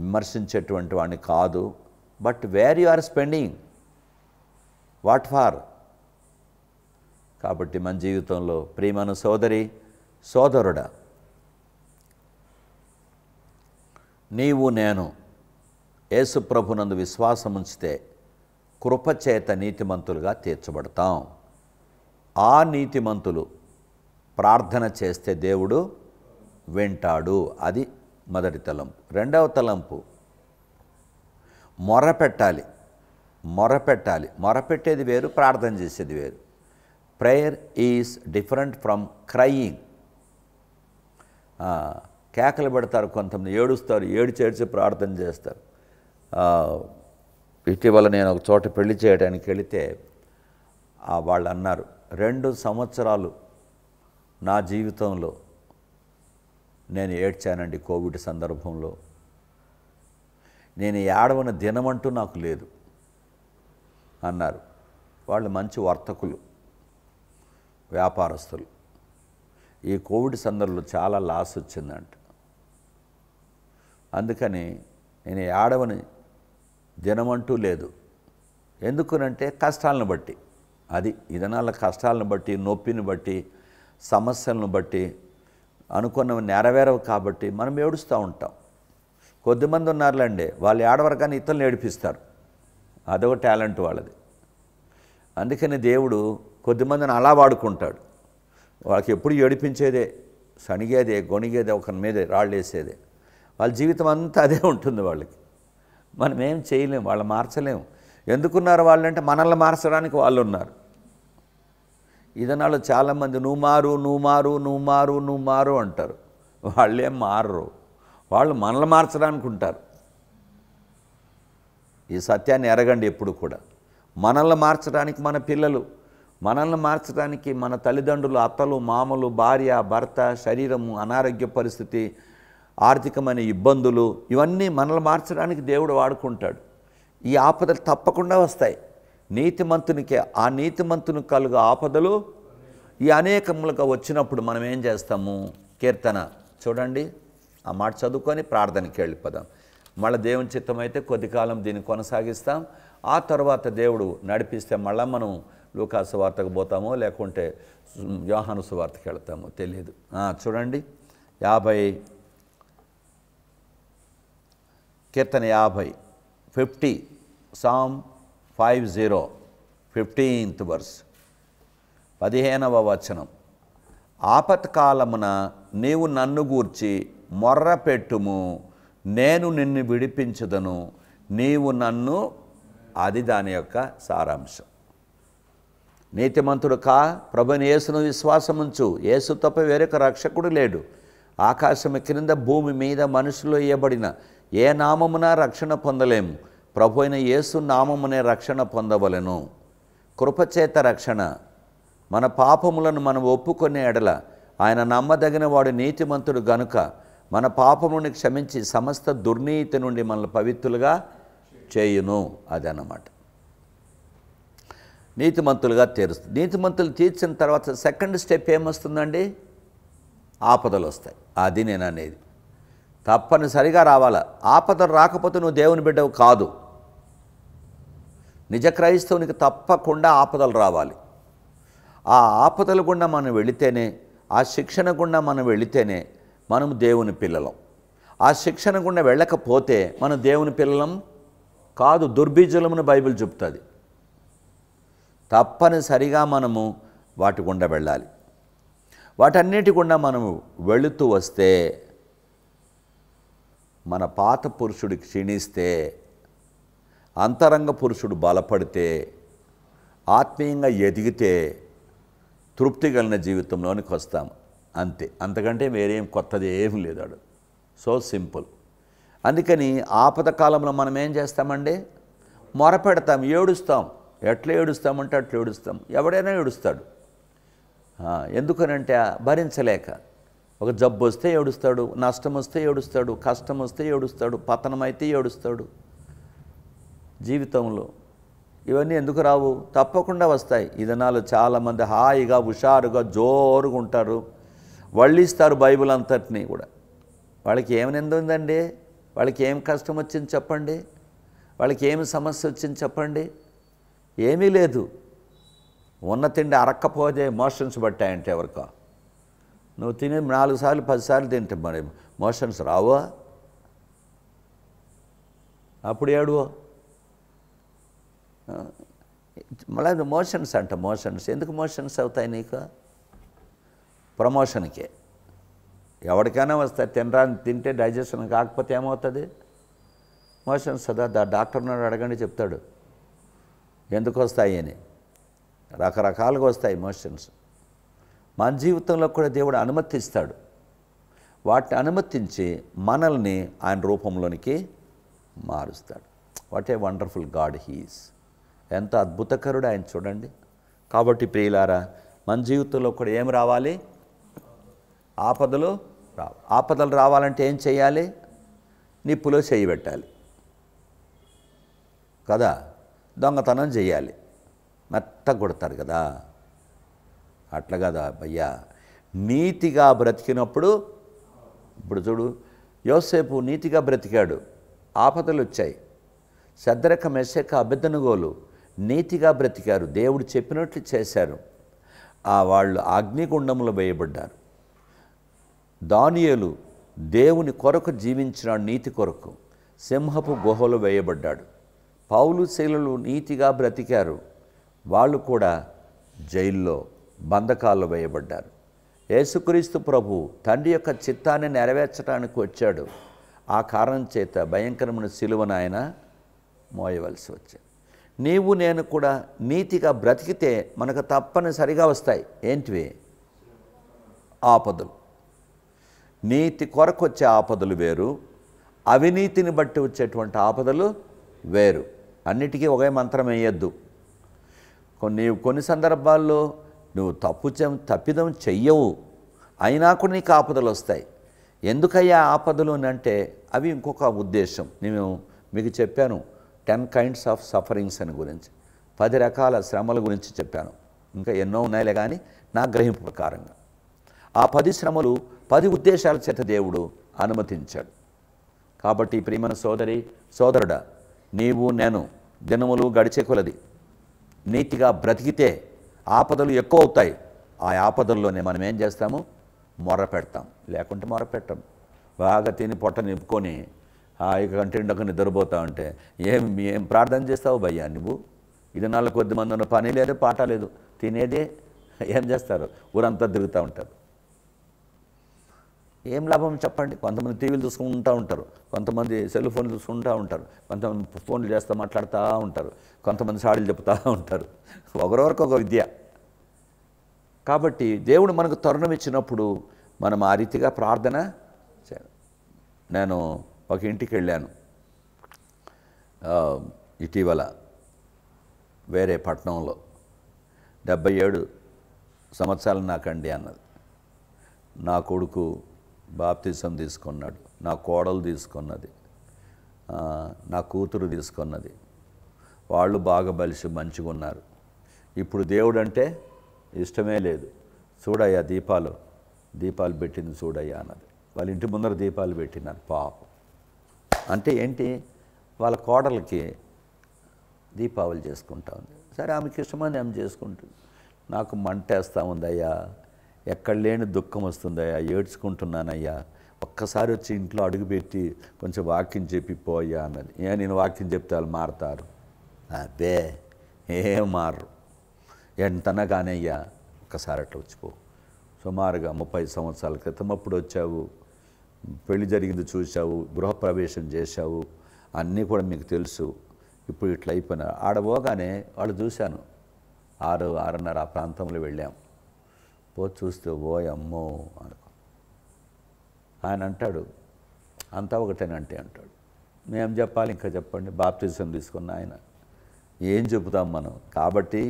Speaker 1: విమర్శించేటువంటి వాడిని కాదు but where you are spending what for కాబట్టి మన జీవితంలో ప్రియమను సోదరి సోదరుడా నీవు నేను యేసుప్రభునందు విశ్వాసం ఉంచితే కృపచేత నీతిమంతులుగా తీర్చబడతాం ఆ నీతిమంతులు ప్రార్థన చేస్తే దేవుడు వింటాడు అది మొదటి తలంపు రెండవ తలంపు మొరపెట్టాలి మొరపెట్టాలి మొరపెట్టేది వేరు ప్రార్థన చేసేది వేరు prayer is different from crying కేకలు పెడతారు కొంతమంది ఏడుస్తారు ఏడు చేర్చి ప్రార్థన చేస్తారు ఇటీవల నేను ఒక చోట పెళ్లి చేయడానికి వెళితే వాళ్ళు అన్నారు రెండు సంవత్సరాలు నా జీవితంలో నేను ఏడ్చానండి కోవిడ్ సందర్భంలో నేను ఏడవని దినమంటూ నాకు లేదు అన్నారు వాళ్ళు మంచి వర్తకులు వ్యాపారస్తులు ఈ కోవిడ్ సందర్భంలో చాలా లాస్ వచ్చిందంట అందుకని నేను ఏడవని దినమంటూ లేదు ఎందుకునంటే కష్టాలను బట్టి అది ఇదనాల కష్టాలను బట్టి నొప్పిని బట్టి సమస్యలను బట్టి అనుకున్నవి నెరవేరవు కాబట్టి మనం ఏడుస్తూ ఉంటాం కొద్దిమంది ఉన్నారులేండి వాళ్ళు ఏడవరు కానీ ఇతరులు ఏడిపిస్తారు అదొక టాలెంట్ వాళ్ళది అందుకని దేవుడు కొద్దిమందిని అలా వాడుకుంటాడు వాళ్ళకి ఎప్పుడు ఏడిపించేదే సణిగేదే గొణిగేదే ఒకరి మీదే రాళ్ళేసేదే వాళ్ళ జీవితం అంతా అదే ఉంటుంది వాళ్ళకి మనం ఏం చేయలేము వాళ్ళు మార్చలేము ఎందుకున్నారు వాళ్ళంటే మనల్ని మార్చడానికి వాళ్ళు ఉన్నారు ఇదనాలు చాలామంది నువ్వు మారు నువ్వు మారు నువ్వు మారు నువ్వు మారు అంటారు వాళ్ళేం మారరు వాళ్ళు మనల్ని మార్చడానికి ఉంటారు ఈ సత్యాన్ని ఎరగండి ఎప్పుడు కూడా మనల్ని మార్చడానికి మన పిల్లలు మనల్ని మార్చడానికి మన తల్లిదండ్రులు అత్తలు మామలు భార్య భర్త శరీరము అనారోగ్య పరిస్థితి ఆర్థికమైన ఇబ్బందులు ఇవన్నీ మనల్ని మార్చడానికి దేవుడు వాడుకుంటాడు ఈ ఆపదలు తప్పకుండా వస్తాయి నీతిమంతునికి ఆ నీతిమంతునికి కలుగు ఆపదలు ఈ అనేకములుగా వచ్చినప్పుడు మనం ఏం చేస్తాము కీర్తన చూడండి ఆ మాట చదువుకొని ప్రార్థనకి వెళ్ళిపోదాం మళ్ళీ దేవుని చిత్తం అయితే కొద్దికాలం దీన్ని కొనసాగిస్తాం ఆ తర్వాత దేవుడు నడిపిస్తే మళ్ళీ మనం లూకాసు వార్తకు పోతామో లేకుంటే వ్యవహాను సువార్తకి వెళ్తామో తెలియదు చూడండి యాభై కీర్తన యాభై fifty Psalm five zero fifteenth verse పదిహేనవ వచనం ఆపత్కాలమున నీవు నన్ను గూర్చి మొర్ర పెట్టుము నేను నిన్ను విడిపించదను నీవు నన్ను అది దాని యొక్క సారాంశం నీతిమంతుడు కా ప్రభుని యేసును విశ్వాసముంచు యేసు తప్ప వేరొక రక్షకుడు లేడు ఆకాశం క్రింద భూమి మీద మనుషులు ఇవ్వబడిన ఏ నామమున రక్షణ పొందలేము ప్రభు అయిన యేసు నామమునే రక్షణ పొందవలను కృపచేత రక్షణ మన పాపములను మనం ఒప్పుకునే ఎడల ఆయన నమ్మదగిన వాడు నీతిమంతుడు గనుక మన పాపముని క్షమించి సమస్త దుర్నీతి నుండి మనల్ని పవిత్రులుగా చేయును అదనమాట నీతిమంతులుగా తీరుస్తుంది నీతిమంతులు తీర్చిన తర్వాత సెకండ్ స్టెప్ ఏమొస్తుందండి ఆపదలు వస్తాయి అది నేను అనేది తప్పనిసరిగా రావాలా ఆపదలు రాకపోతే నువ్వు దేవుని బిడ్డవు కాదు నిజ క్రైస్తవునికి తప్పకుండా ఆపదలు రావాలి ఆ ఆపదలు గుండా మనం వెళితేనే ఆ శిక్షణ గుండా మనం వెళితేనే మనము దేవుని పిల్లలం ఆ శిక్షణ గుండా వెళ్ళకపోతే మనం దేవుని పిల్లలం కాదు దుర్బీజలమును బైబిల్ చెప్తుంది తప్పనిసరిగా మనము వాటి గుండా వెళ్ళాలి వాటన్నిటి గుండా మనము వెళుతూ వస్తే మన పాత పురుషుడు క్షీణిస్తే అంతరంగ పురుషుడు బలపడితే ఆత్మీయంగా ఎదిగితే తృప్తి కలిగిన జీవితంలోనికి వస్తాము అంతే అంతకంటే వేరేం కొత్తది ఏం లేదాడు సో సింపుల్ అందుకని ఆపద కాలంలో మనం ఏం చేస్తామండి మొరపెడతాం ఏడుస్తాం ఎట్లా ఏడుస్తామంటే అట్లా ఏడుస్తాం ఎవడైనా ఏడుస్తాడు ఎందుకనంటే భరించలేక ఒక జబ్బు వస్తే ఏడుస్తాడు నష్టం వస్తే ఏడుస్తాడు కష్టం వస్తే ఏడుస్తాడు పతనం అయితే ఏడుస్తాడు జీవితంలో ఇవన్నీ ఎందుకు రావు తప్పకుండా వస్తాయి ఇదనాలు చాలామంది హాయిగా హుషారుగా జోరుగా ఉంటారు వాళ్ళు ఇస్తారు బైబుల్ అంతటినీ కూడా వాళ్ళకి ఏమి నింద ఉందండి వాళ్ళకి ఏం కష్టం వచ్చింది చెప్పండి వాళ్ళకి ఏమి సమస్య వచ్చింది చెప్పండి ఏమీ లేదు ఉన్న తిండి అరక్కపోతే మోషన్స్ పట్టాయంటే ఎవరికో నువ్వు తిని నాలుగు సార్లు పదిసార్లు తింటే మరి మోషన్స్ రావా అప్పుడు ఏడువో మళ్ళీ మోషన్స్ అంట మోషన్స్ ఎందుకు మోషన్స్ అవుతాయి నీకు ప్రమోషన్కే ఎవరికైనా వస్తే తినరాని తింటే డైజెషన్ కాకపోతే ఏమవుతుంది మోషన్స్ సదా దా డాక్టర్ని అడగండి చెప్తాడు ఎందుకు వస్తాయి అని రకరకాలుగా వస్తాయి మోషన్స్ మన జీవితంలో కూడా దేవుడు అనుమతిస్తాడు వాటిని అనుమతించి మనల్ని ఆయన రూపంలోనికి మారుస్తాడు what a wonderful God he's ఎంత అద్భుతకరుడు ఆయన చూడండి కాబట్టి ప్రియులారా మన జీవితంలో కూడా ఏం రావాలి ఆపదలు రావు ఆపదలు రావాలంటే ఏం చేయాలి నిప్పులో చేయి పెట్టాలి కదా దొంగతనం చేయాలి మెత్త కొడతారు కదా అట్లా కదా అబ్బయ్యా నీతిగా బ్రతికినప్పుడు ఇప్పుడు చూడు యోసేపు నీతిగా బ్రతికాడు ఆపదలు వచ్చాయి శద్రక మెసక అభిదనుగోలు నీతిగా బ్రతికారు దేవుడు చెప్పినట్లు చేశారు ఆ వాళ్ళు అగ్నిగుండములు వేయబడ్డారు దానియలు దేవుని కొరకు జీవించిన నీతి కొరకు సింహపు గుహలు వేయబడ్డాడు పౌలు శైలులు నీతిగా బ్రతికారు వాళ్ళు కూడా జైల్లో బంధకాలు వేయబడ్డారు యేసుక్రీస్తు ప్రభు తండ్రి యొక్క చిత్తాన్ని నెరవేర్చడానికి వచ్చాడు ఆ కారణం చేత భయంకరమైన సిలువను ఆయన మోయవలసి వచ్చింది నీవు నేను కూడా నీతిగా బ్రతికితే మనకు తప్పనిసరిగా వస్తాయి ఏంటివి ఆపదలు నీతి కొరకు వచ్చే ఆపదలు వేరు అవినీతిని బట్టి వచ్చేటువంటి ఆపదలు వేరు అన్నిటికీ ఒకే మంత్రం వేయద్దు కొన్ని కొన్ని సందర్భాల్లో నువ్వు తప్పు తప్పిదం చెయ్యవు అయినా కూడా నీకు ఆపదలు వస్తాయి ఎందుకయ్యా ఆపదలు అని అంటే అవి ఇంకొక ఉద్దేశం నేను మీకు చెప్పాను టెన్ కైండ్స్ ఆఫ్ సఫరింగ్స్ అని గురించి పది రకాల శ్రమల గురించి చెప్పాను ఇంకా ఎన్నో ఉన్నాయిలే కానీ నా గ్రహింపు ప్రకారంగా ఆ పది శ్రమలు పది ఉద్దేశాల చేత దేవుడు అనుమతించాడు కాబట్టి ప్రియమన సోదరి సోదరుడా నీవు నేను దినములు గడిచే కొలది నీతిగా బ్రతికితే ఆపదలు ఎక్కువ అవుతాయి ఆ ఆపదల్లోనే మనం ఏం చేస్తాము మొర పెడతాం లేకుంటే మొర పెట్టాం బాగా తిని పొట్ట నింపుకొని ఇక కంటిండక నిద్రపోతా ఉంటే ఏం ఏం ప్రార్థన చేస్తావు భయ్యా నువ్వు ఇది నాలుగు కొద్ది మంది ఉన్న పని లేదు పాట లేదు తినేదే ఏం చేస్తారు ఊరంతా తిరుగుతూ ఉంటారు ఏం లాభం చెప్పండి కొంతమంది టీవీలు చూసుకుంటూ ఉంటారు కొంతమంది సెల్ ఫోన్లు చూసుకుంటూ ఉంటారు కొంతమంది ఫోన్లు చేస్తూ మాట్లాడుతూ ఉంటారు కొంతమంది సాడీలు చెప్తూ ఉంటారు ఒకరివరకు ఒక విద్య కాబట్టి దేవుడు మనకు తరుణం ఇచ్చినప్పుడు మనం ఆ రీతిగా ప్రార్థన నేను ఒక ఇంటికి వెళ్ళాను ఇటీవల వేరే పట్టణంలో డెబ్బై ఏడు సంవత్సరాలు నాకండి అన్నది నా కొడుకు బాప్తిజం తీసుకున్నాడు నా కోడలు తీసుకున్నది నా కూతురు తీసుకున్నది వాళ్ళు బాగా బలిసి మంచిగా ఉన్నారు ఇప్పుడు దేవుడు అంటే ఇష్టమే లేదు చూడయ్యా దీపాలు దీపాలు పెట్టింది చూడయ్యా అన్నది వాళ్ళ ఇంటి ముందర దీపాలు పెట్టినారు పాపం అంటే ఏంటి వాళ్ళ కోడలకి దీపావళి చేసుకుంటా ఉంది సరే ఆమెకి ఇష్టమని ఆమె చేసుకుంటుంది నాకు మంటేస్తా ఉందయ్యా ఎక్కడ లేని దుఃఖం వస్తుందయ్యా ఏడ్చుకుంటున్నానయ్యా ఒక్కసారి వచ్చి ఇంట్లో అడుగుపెట్టి కొంచెం వాక్యం చెప్పిపోయా అన్నది ఏ నేను వాక్యం చెప్తే వాళ్ళు మారుతారు అదే ఏం మారు ఎంతనా అయ్యా ఒక్కసారి అట్లా వచ్చిపో సుమారుగా ముప్పై సంవత్సరాల క్రితం అప్పుడు వచ్చావు పెళ్లి జరిగింది చూసావు గృహప్రవేశం చేశావు అన్నీ కూడా మీకు తెలుసు ఇప్పుడు ఇట్లా అయిపోయినారు ఆడపోగానే వాళ్ళు చూశాను ఆరు ఆరున్నర ఆ ప్రాంతంలో వెళ్ళాము పో చూస్తే ఓయ్ అమ్మో అనుకో ఆయన అంటాడు అంతా ఒకటేనంటే అంటాడు మేము చెప్పాలి ఇంకా చెప్పండి బాప్తిజం తీసుకున్న ఆయన ఏం చెబుతాం మనం కాబట్టి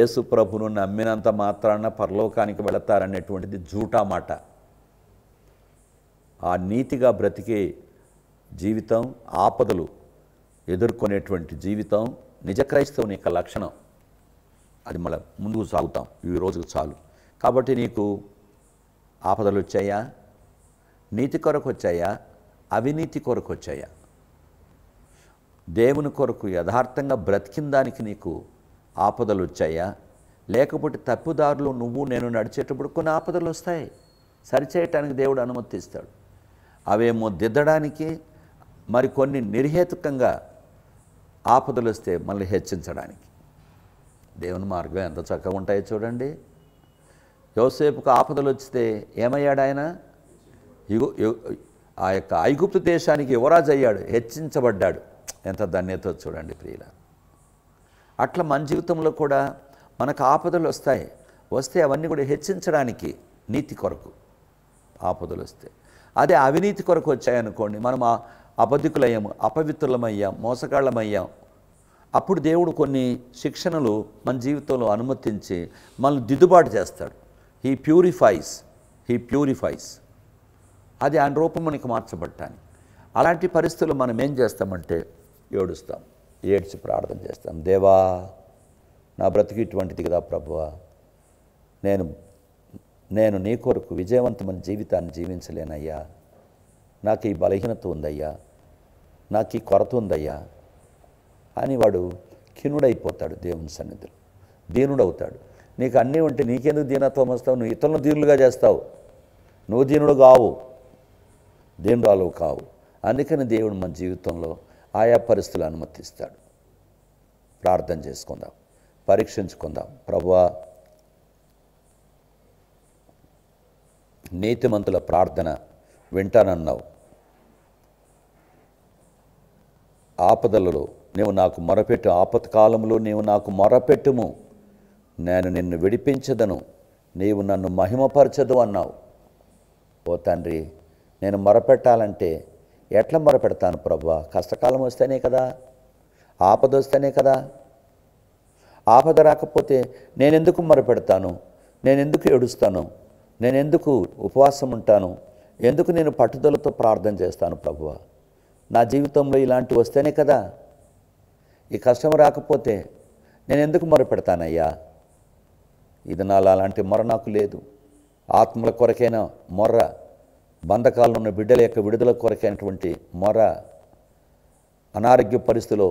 Speaker 1: ఏసు ప్రభును నమ్మినంత మాత్రాన పరలోకానికి వెళతారనేటువంటిది జూటా మాట ఆ నీతిగా బ్రతికే జీవితం ఆపదలు ఎదుర్కొనేటువంటి జీవితం నిజ క్రైస్తవుని యొక్క లక్షణం అది మళ్ళీ ముందుకు సాగుతాం ఈ రోజుకు చాలు కాబట్టి నీకు ఆపదలు వచ్చాయా నీతి కొరకు వచ్చాయా అవినీతి కొరకు వచ్చాయా దేవుని కొరకు యథార్థంగా బ్రతికిన దానికి నీకు ఆపదలు వచ్చాయా లేకపోతే తప్పుదారులు నువ్వు నేను నడిచేటప్పుడు కొన్ని ఆపదలు వస్తాయి సరిచేయటానికి దేవుడు అనుమతిస్తాడు అవేమో దిద్దడానికి మరికొన్ని నిర్హేతుకంగా ఆపదలు వస్తే మళ్ళీ హెచ్చించడానికి దేవుని మార్గం ఎంత చక్కగా ఉంటాయో చూడండి యోసేపుకు ఆపదలు వస్తే ఏమయ్యాడు ఆయన ఆ యొక్క ఐగుప్తు దేశానికి యువరాజు అయ్యాడు హెచ్చించబడ్డాడు ఎంత ధన్యతో చూడండి ప్రియుల అట్లా మన జీవితంలో కూడా మనకు ఆపదలు వస్తాయి వస్తే అవన్నీ కూడా హెచ్చించడానికి నీతి కొరకు ఆపదలు వస్తే అదే అవినీతి కొరకు వచ్చాయనుకోండి మనం అబద్ధికులయ్యాము అపవిత్రులమయ్యాం మోసగాళ్ళమయ్యాం అప్పుడు దేవుడు కొన్ని శిక్షణలు మన జీవితంలో అనుమతించి మనల్ని దిద్దుబాటు చేస్తాడు హీ ప్యూరిఫైస్ హీ ప్యూరిఫైస్ అది ఆయన రూపం మనకి అలాంటి పరిస్థితులు మనం ఏం చేస్తామంటే ఏడుస్తాం ఏడ్చి ప్రార్థన చేస్తాం దేవా నా బ్రతికి ఇటువంటిది కదా ప్రభువ నేను నేను నీ కొరకు విజయవంతమైన జీవితాన్ని జీవించలేనయ్యా నాకు ఈ బలహీనత ఉందయ్యా నాకు ఈ కొరత ఉందయ్యా అని వాడు కినుడైపోతాడు దేవుని సన్నిధిలో దీనుడవుతాడు నీకు అన్నీ ఉంటే నీకెందుకు దీనత్వం వస్తావు నువ్వు ఇతరులను దీనులుగా చేస్తావు నువ్వు దీనుడు కావు దీనురాలు కావు అందుకని దేవుడు మన జీవితంలో ఆయా పరిస్థితులు అనుమతిస్తాడు ప్రార్థన చేసుకుందాం పరీక్షించుకుందాం ప్రభా నీతిమంతుల ప్రార్థన వింటానన్నావు ఆపదలలో నువ్వు నాకు మొరపెట్టు ఆపత్కాలంలో నీవు నాకు మొరపెట్టుము నేను నిన్ను విడిపించదను నీవు నన్ను మహిమపరచదు అన్నావు ఓ తండ్రి నేను మొరపెట్టాలంటే ఎట్లా మొరపెడతాను ప్రభా కష్టకాలం వస్తేనే కదా ఆపద వస్తేనే కదా ఆపద రాకపోతే నేనెందుకు మొరపెడతాను నేనెందుకు ఏడుస్తాను నేనెందుకు ఉపవాసం ఉంటాను ఎందుకు నేను పట్టుదలతో ప్రార్థన చేస్తాను ప్రభువ నా జీవితంలో ఇలాంటివి వస్తేనే కదా ఈ కష్టం రాకపోతే నేనెందుకు మొరపెడతానయ్యా ఈ దినాలు అలాంటి మొర నాకు లేదు ఆత్మల కొరకైన మొర్ర బంధకాలను ఉన్న బిడ్డల యొక్క విడుదల కొరకైనటువంటి మొర అనారోగ్య పరిస్థితిలో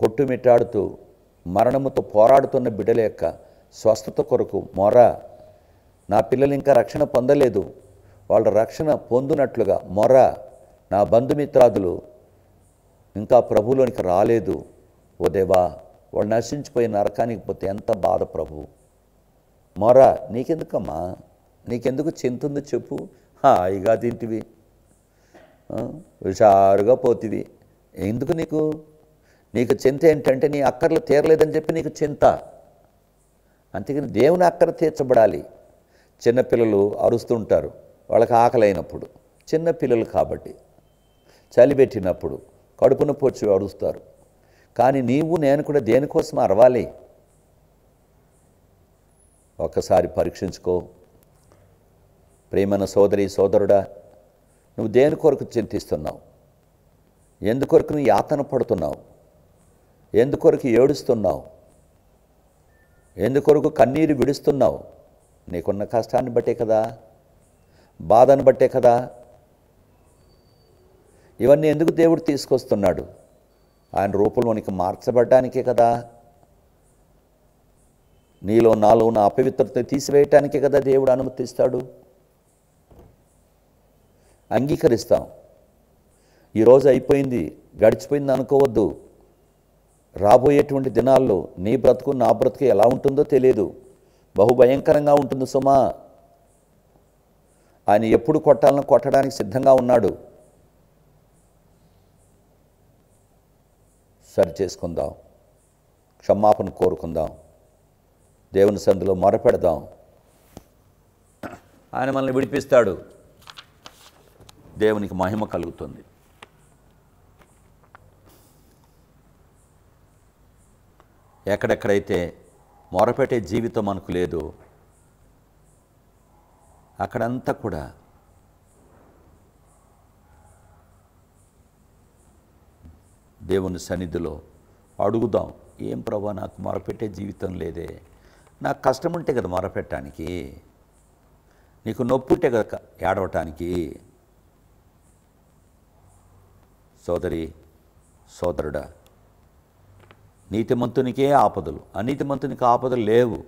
Speaker 1: కొట్టుమిట్టాడుతూ మరణముతో పోరాడుతున్న బిడ్డల యొక్క స్వస్థత కొరకు మొర నా పిల్లలు ఇంకా రక్షణ పొందలేదు వాళ్ళ రక్షణ పొందినట్లుగా మొర నా బంధుమిత్రాదులు ఇంకా ప్రభులోనికి రాలేదు ఓ దేవా వాళ్ళు నశించిపోయి నరకానికి పోతే ఎంత బాధ ప్రభు మొర నీకెందుకమ్మా నీకెందుకు ఉంది చెప్పు హాయిగా తింటివి హుషారుగా పోతివి ఎందుకు నీకు నీకు చింత ఏంటంటే నీ అక్కర్లు తీరలేదని చెప్పి నీకు చింత అంతేకాని దేవుని అక్కర తీర్చబడాలి చిన్నపిల్లలు అరుస్తుంటారు వాళ్ళకి ఆకలైనప్పుడు అయినప్పుడు చిన్నపిల్లలు కాబట్టి చలి పెట్టినప్పుడు కడుపున పొచ్చి అరుస్తారు కానీ నీవు నేను కూడా దేనికోసం అరవాలి ఒకసారి పరీక్షించుకో ప్రేమన సోదరి సోదరుడా నువ్వు దేని కొరకు చింతిస్తున్నావు ఎందుకొరకు నువ్వు యాతన పడుతున్నావు ఎందుకొరకు ఏడుస్తున్నావు ఎందుకొరకు కన్నీరు విడుస్తున్నావు నీకున్న కష్టాన్ని బట్టే కదా బాధను బట్టే కదా ఇవన్నీ ఎందుకు దేవుడు తీసుకొస్తున్నాడు ఆయన రూపంలోనికి మార్చబడ్డానికే కదా నీలో నాలో ఉన్న అపవిత్రత తీసివేయటానికే కదా దేవుడు అనుమతిస్తాడు అంగీకరిస్తాం ఈరోజు అయిపోయింది గడిచిపోయింది అనుకోవద్దు రాబోయేటువంటి దినాల్లో నీ బ్రతుకు నా బ్రతుకు ఎలా ఉంటుందో తెలియదు బహుభయంకరంగా ఉంటుంది సుమా ఆయన ఎప్పుడు కొట్టాలని కొట్టడానికి సిద్ధంగా ఉన్నాడు సరి చేసుకుందాం క్షమాపణ కోరుకుందాం దేవుని సందులో మొరపెడదాం ఆయన మనల్ని విడిపిస్తాడు దేవునికి మహిమ కలుగుతుంది ఎక్కడెక్కడైతే మొరపెట్టే జీవితం మనకు లేదు అక్కడంతా కూడా దేవుని సన్నిధిలో అడుగుదాం ఏం ప్రభా నాకు మొరపెట్టే జీవితం లేదే నాకు కష్టం ఉంటే కదా మొరపెట్టడానికి నీకు నొప్పి ఉంటే కదా ఏడవటానికి సోదరి సోదరుడా నీతిమంతునికే ఆపదలు అనీతిమంతునికి ఆపదలు లేవు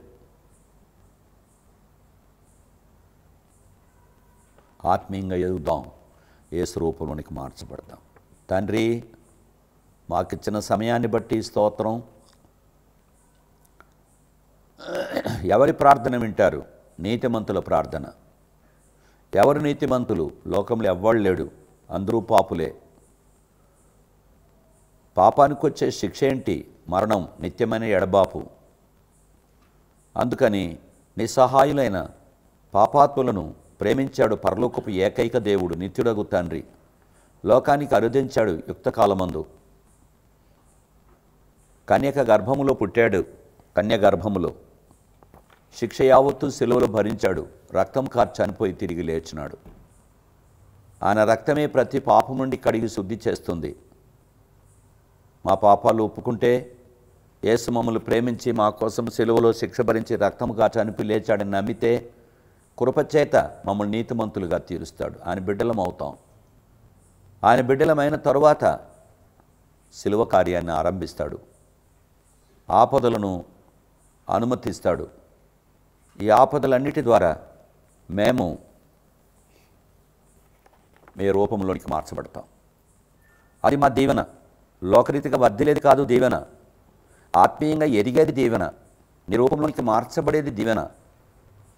Speaker 1: ఆత్మీయంగా ఎదుగుదాం ఏసు రూపంలోనికి మార్చబడదాం తండ్రి మాకిచ్చిన సమయాన్ని బట్టి స్తోత్రం ఎవరి ప్రార్థన వింటారు నీతిమంతుల ప్రార్థన ఎవరు నీతిమంతులు లోకంలో ఎవ్వాళ్ళు లేడు అందరూ పాపులే పాపానికి వచ్చే శిక్ష ఏంటి మరణం నిత్యమైన ఎడబాపు అందుకని నిస్సహాయులైన పాపాత్ములను ప్రేమించాడు పరలోకపు ఏకైక దేవుడు నిత్యుడగు తండ్రి లోకానికి అరుదించాడు యుక్తకాలమందు కన్యక గర్భములో పుట్టాడు కన్య గర్భములో శిక్ష యావత్తు సెలవులు భరించాడు రక్తం కార్చి చనిపోయి తిరిగి లేచినాడు ఆయన రక్తమే ప్రతి పాపం నుండి కడిగి శుద్ధి చేస్తుంది మా పాపాలు ఒప్పుకుంటే యేసు మమ్మల్ని ప్రేమించి మా కోసం సెలవులో శిక్ష భరించి రక్తం కార్చి అనిపి లేచాడని నమ్మితే కృపచేత మమ్మల్ని నీతిమంతులుగా తీరుస్తాడు ఆయన బిడ్డలం అవుతాం ఆయన బిడ్డలమైన తరువాత శిలువ కార్యాన్ని ఆరంభిస్తాడు ఆపదలను అనుమతిస్తాడు ఈ ఆపదలన్నిటి ద్వారా మేము మీ రూపంలోనికి మార్చబడతాం అది మా దీవెన లోకరీతిగా వర్ధిలేది కాదు దీవెన ఆత్మీయంగా ఎదిగేది దీవెన నీ రూపంలోనికి మార్చబడేది దీవెన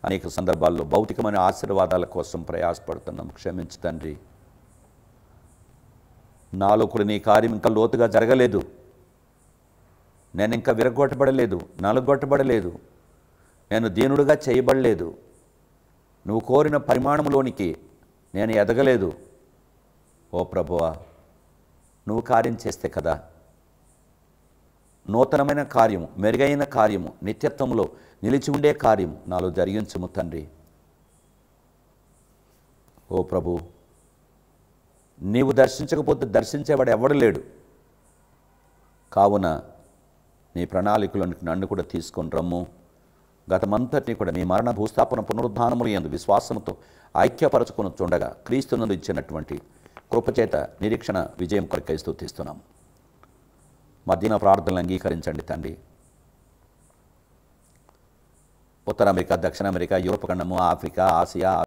Speaker 1: అనేక సందర్భాల్లో భౌతికమైన ఆశీర్వాదాల కోసం ప్రయాసపడుతున్నాం క్షమించు తండ్రి నాలో కూడా నీ కార్యం ఇంకా లోతుగా జరగలేదు నేను ఇంకా విరగొట్టబడలేదు నలుగొట్టబడలేదు నేను దీనుడుగా చేయబడలేదు నువ్వు కోరిన పరిమాణంలోనికి నేను ఎదగలేదు ఓ ప్రభువా నువ్వు కార్యం చేస్తే కదా నూతనమైన కార్యము మెరుగైన కార్యము నిత్యత్వంలో నిలిచి ఉండే కార్యము నాలో జరిగించుము తండ్రి ఓ ప్రభు నీవు దర్శించకపోతే దర్శించేవాడు ఎవడు లేడు కావున నీ ప్రణాళికలోనికి నన్ను కూడా తీసుకొని రమ్ము గతమంతటిని కూడా మీ మరణ భూస్థాపన పునరుద్ధానములు ఎందు విశ్వాసముతో ఐక్యపరచుకుని చూడగా క్రీస్తునందు ఇచ్చినటువంటి కృపచేత నిరీక్షణ విజయం కొరకై స్థుతిస్తున్నాం మధ్యన ప్రార్థనలు అంగీకరించండి తండ్రి ఉత్తర అమెరికా దక్షిణ అమెరికా యూరోప్ ఖండము ఆఫ్రికా ఆసియా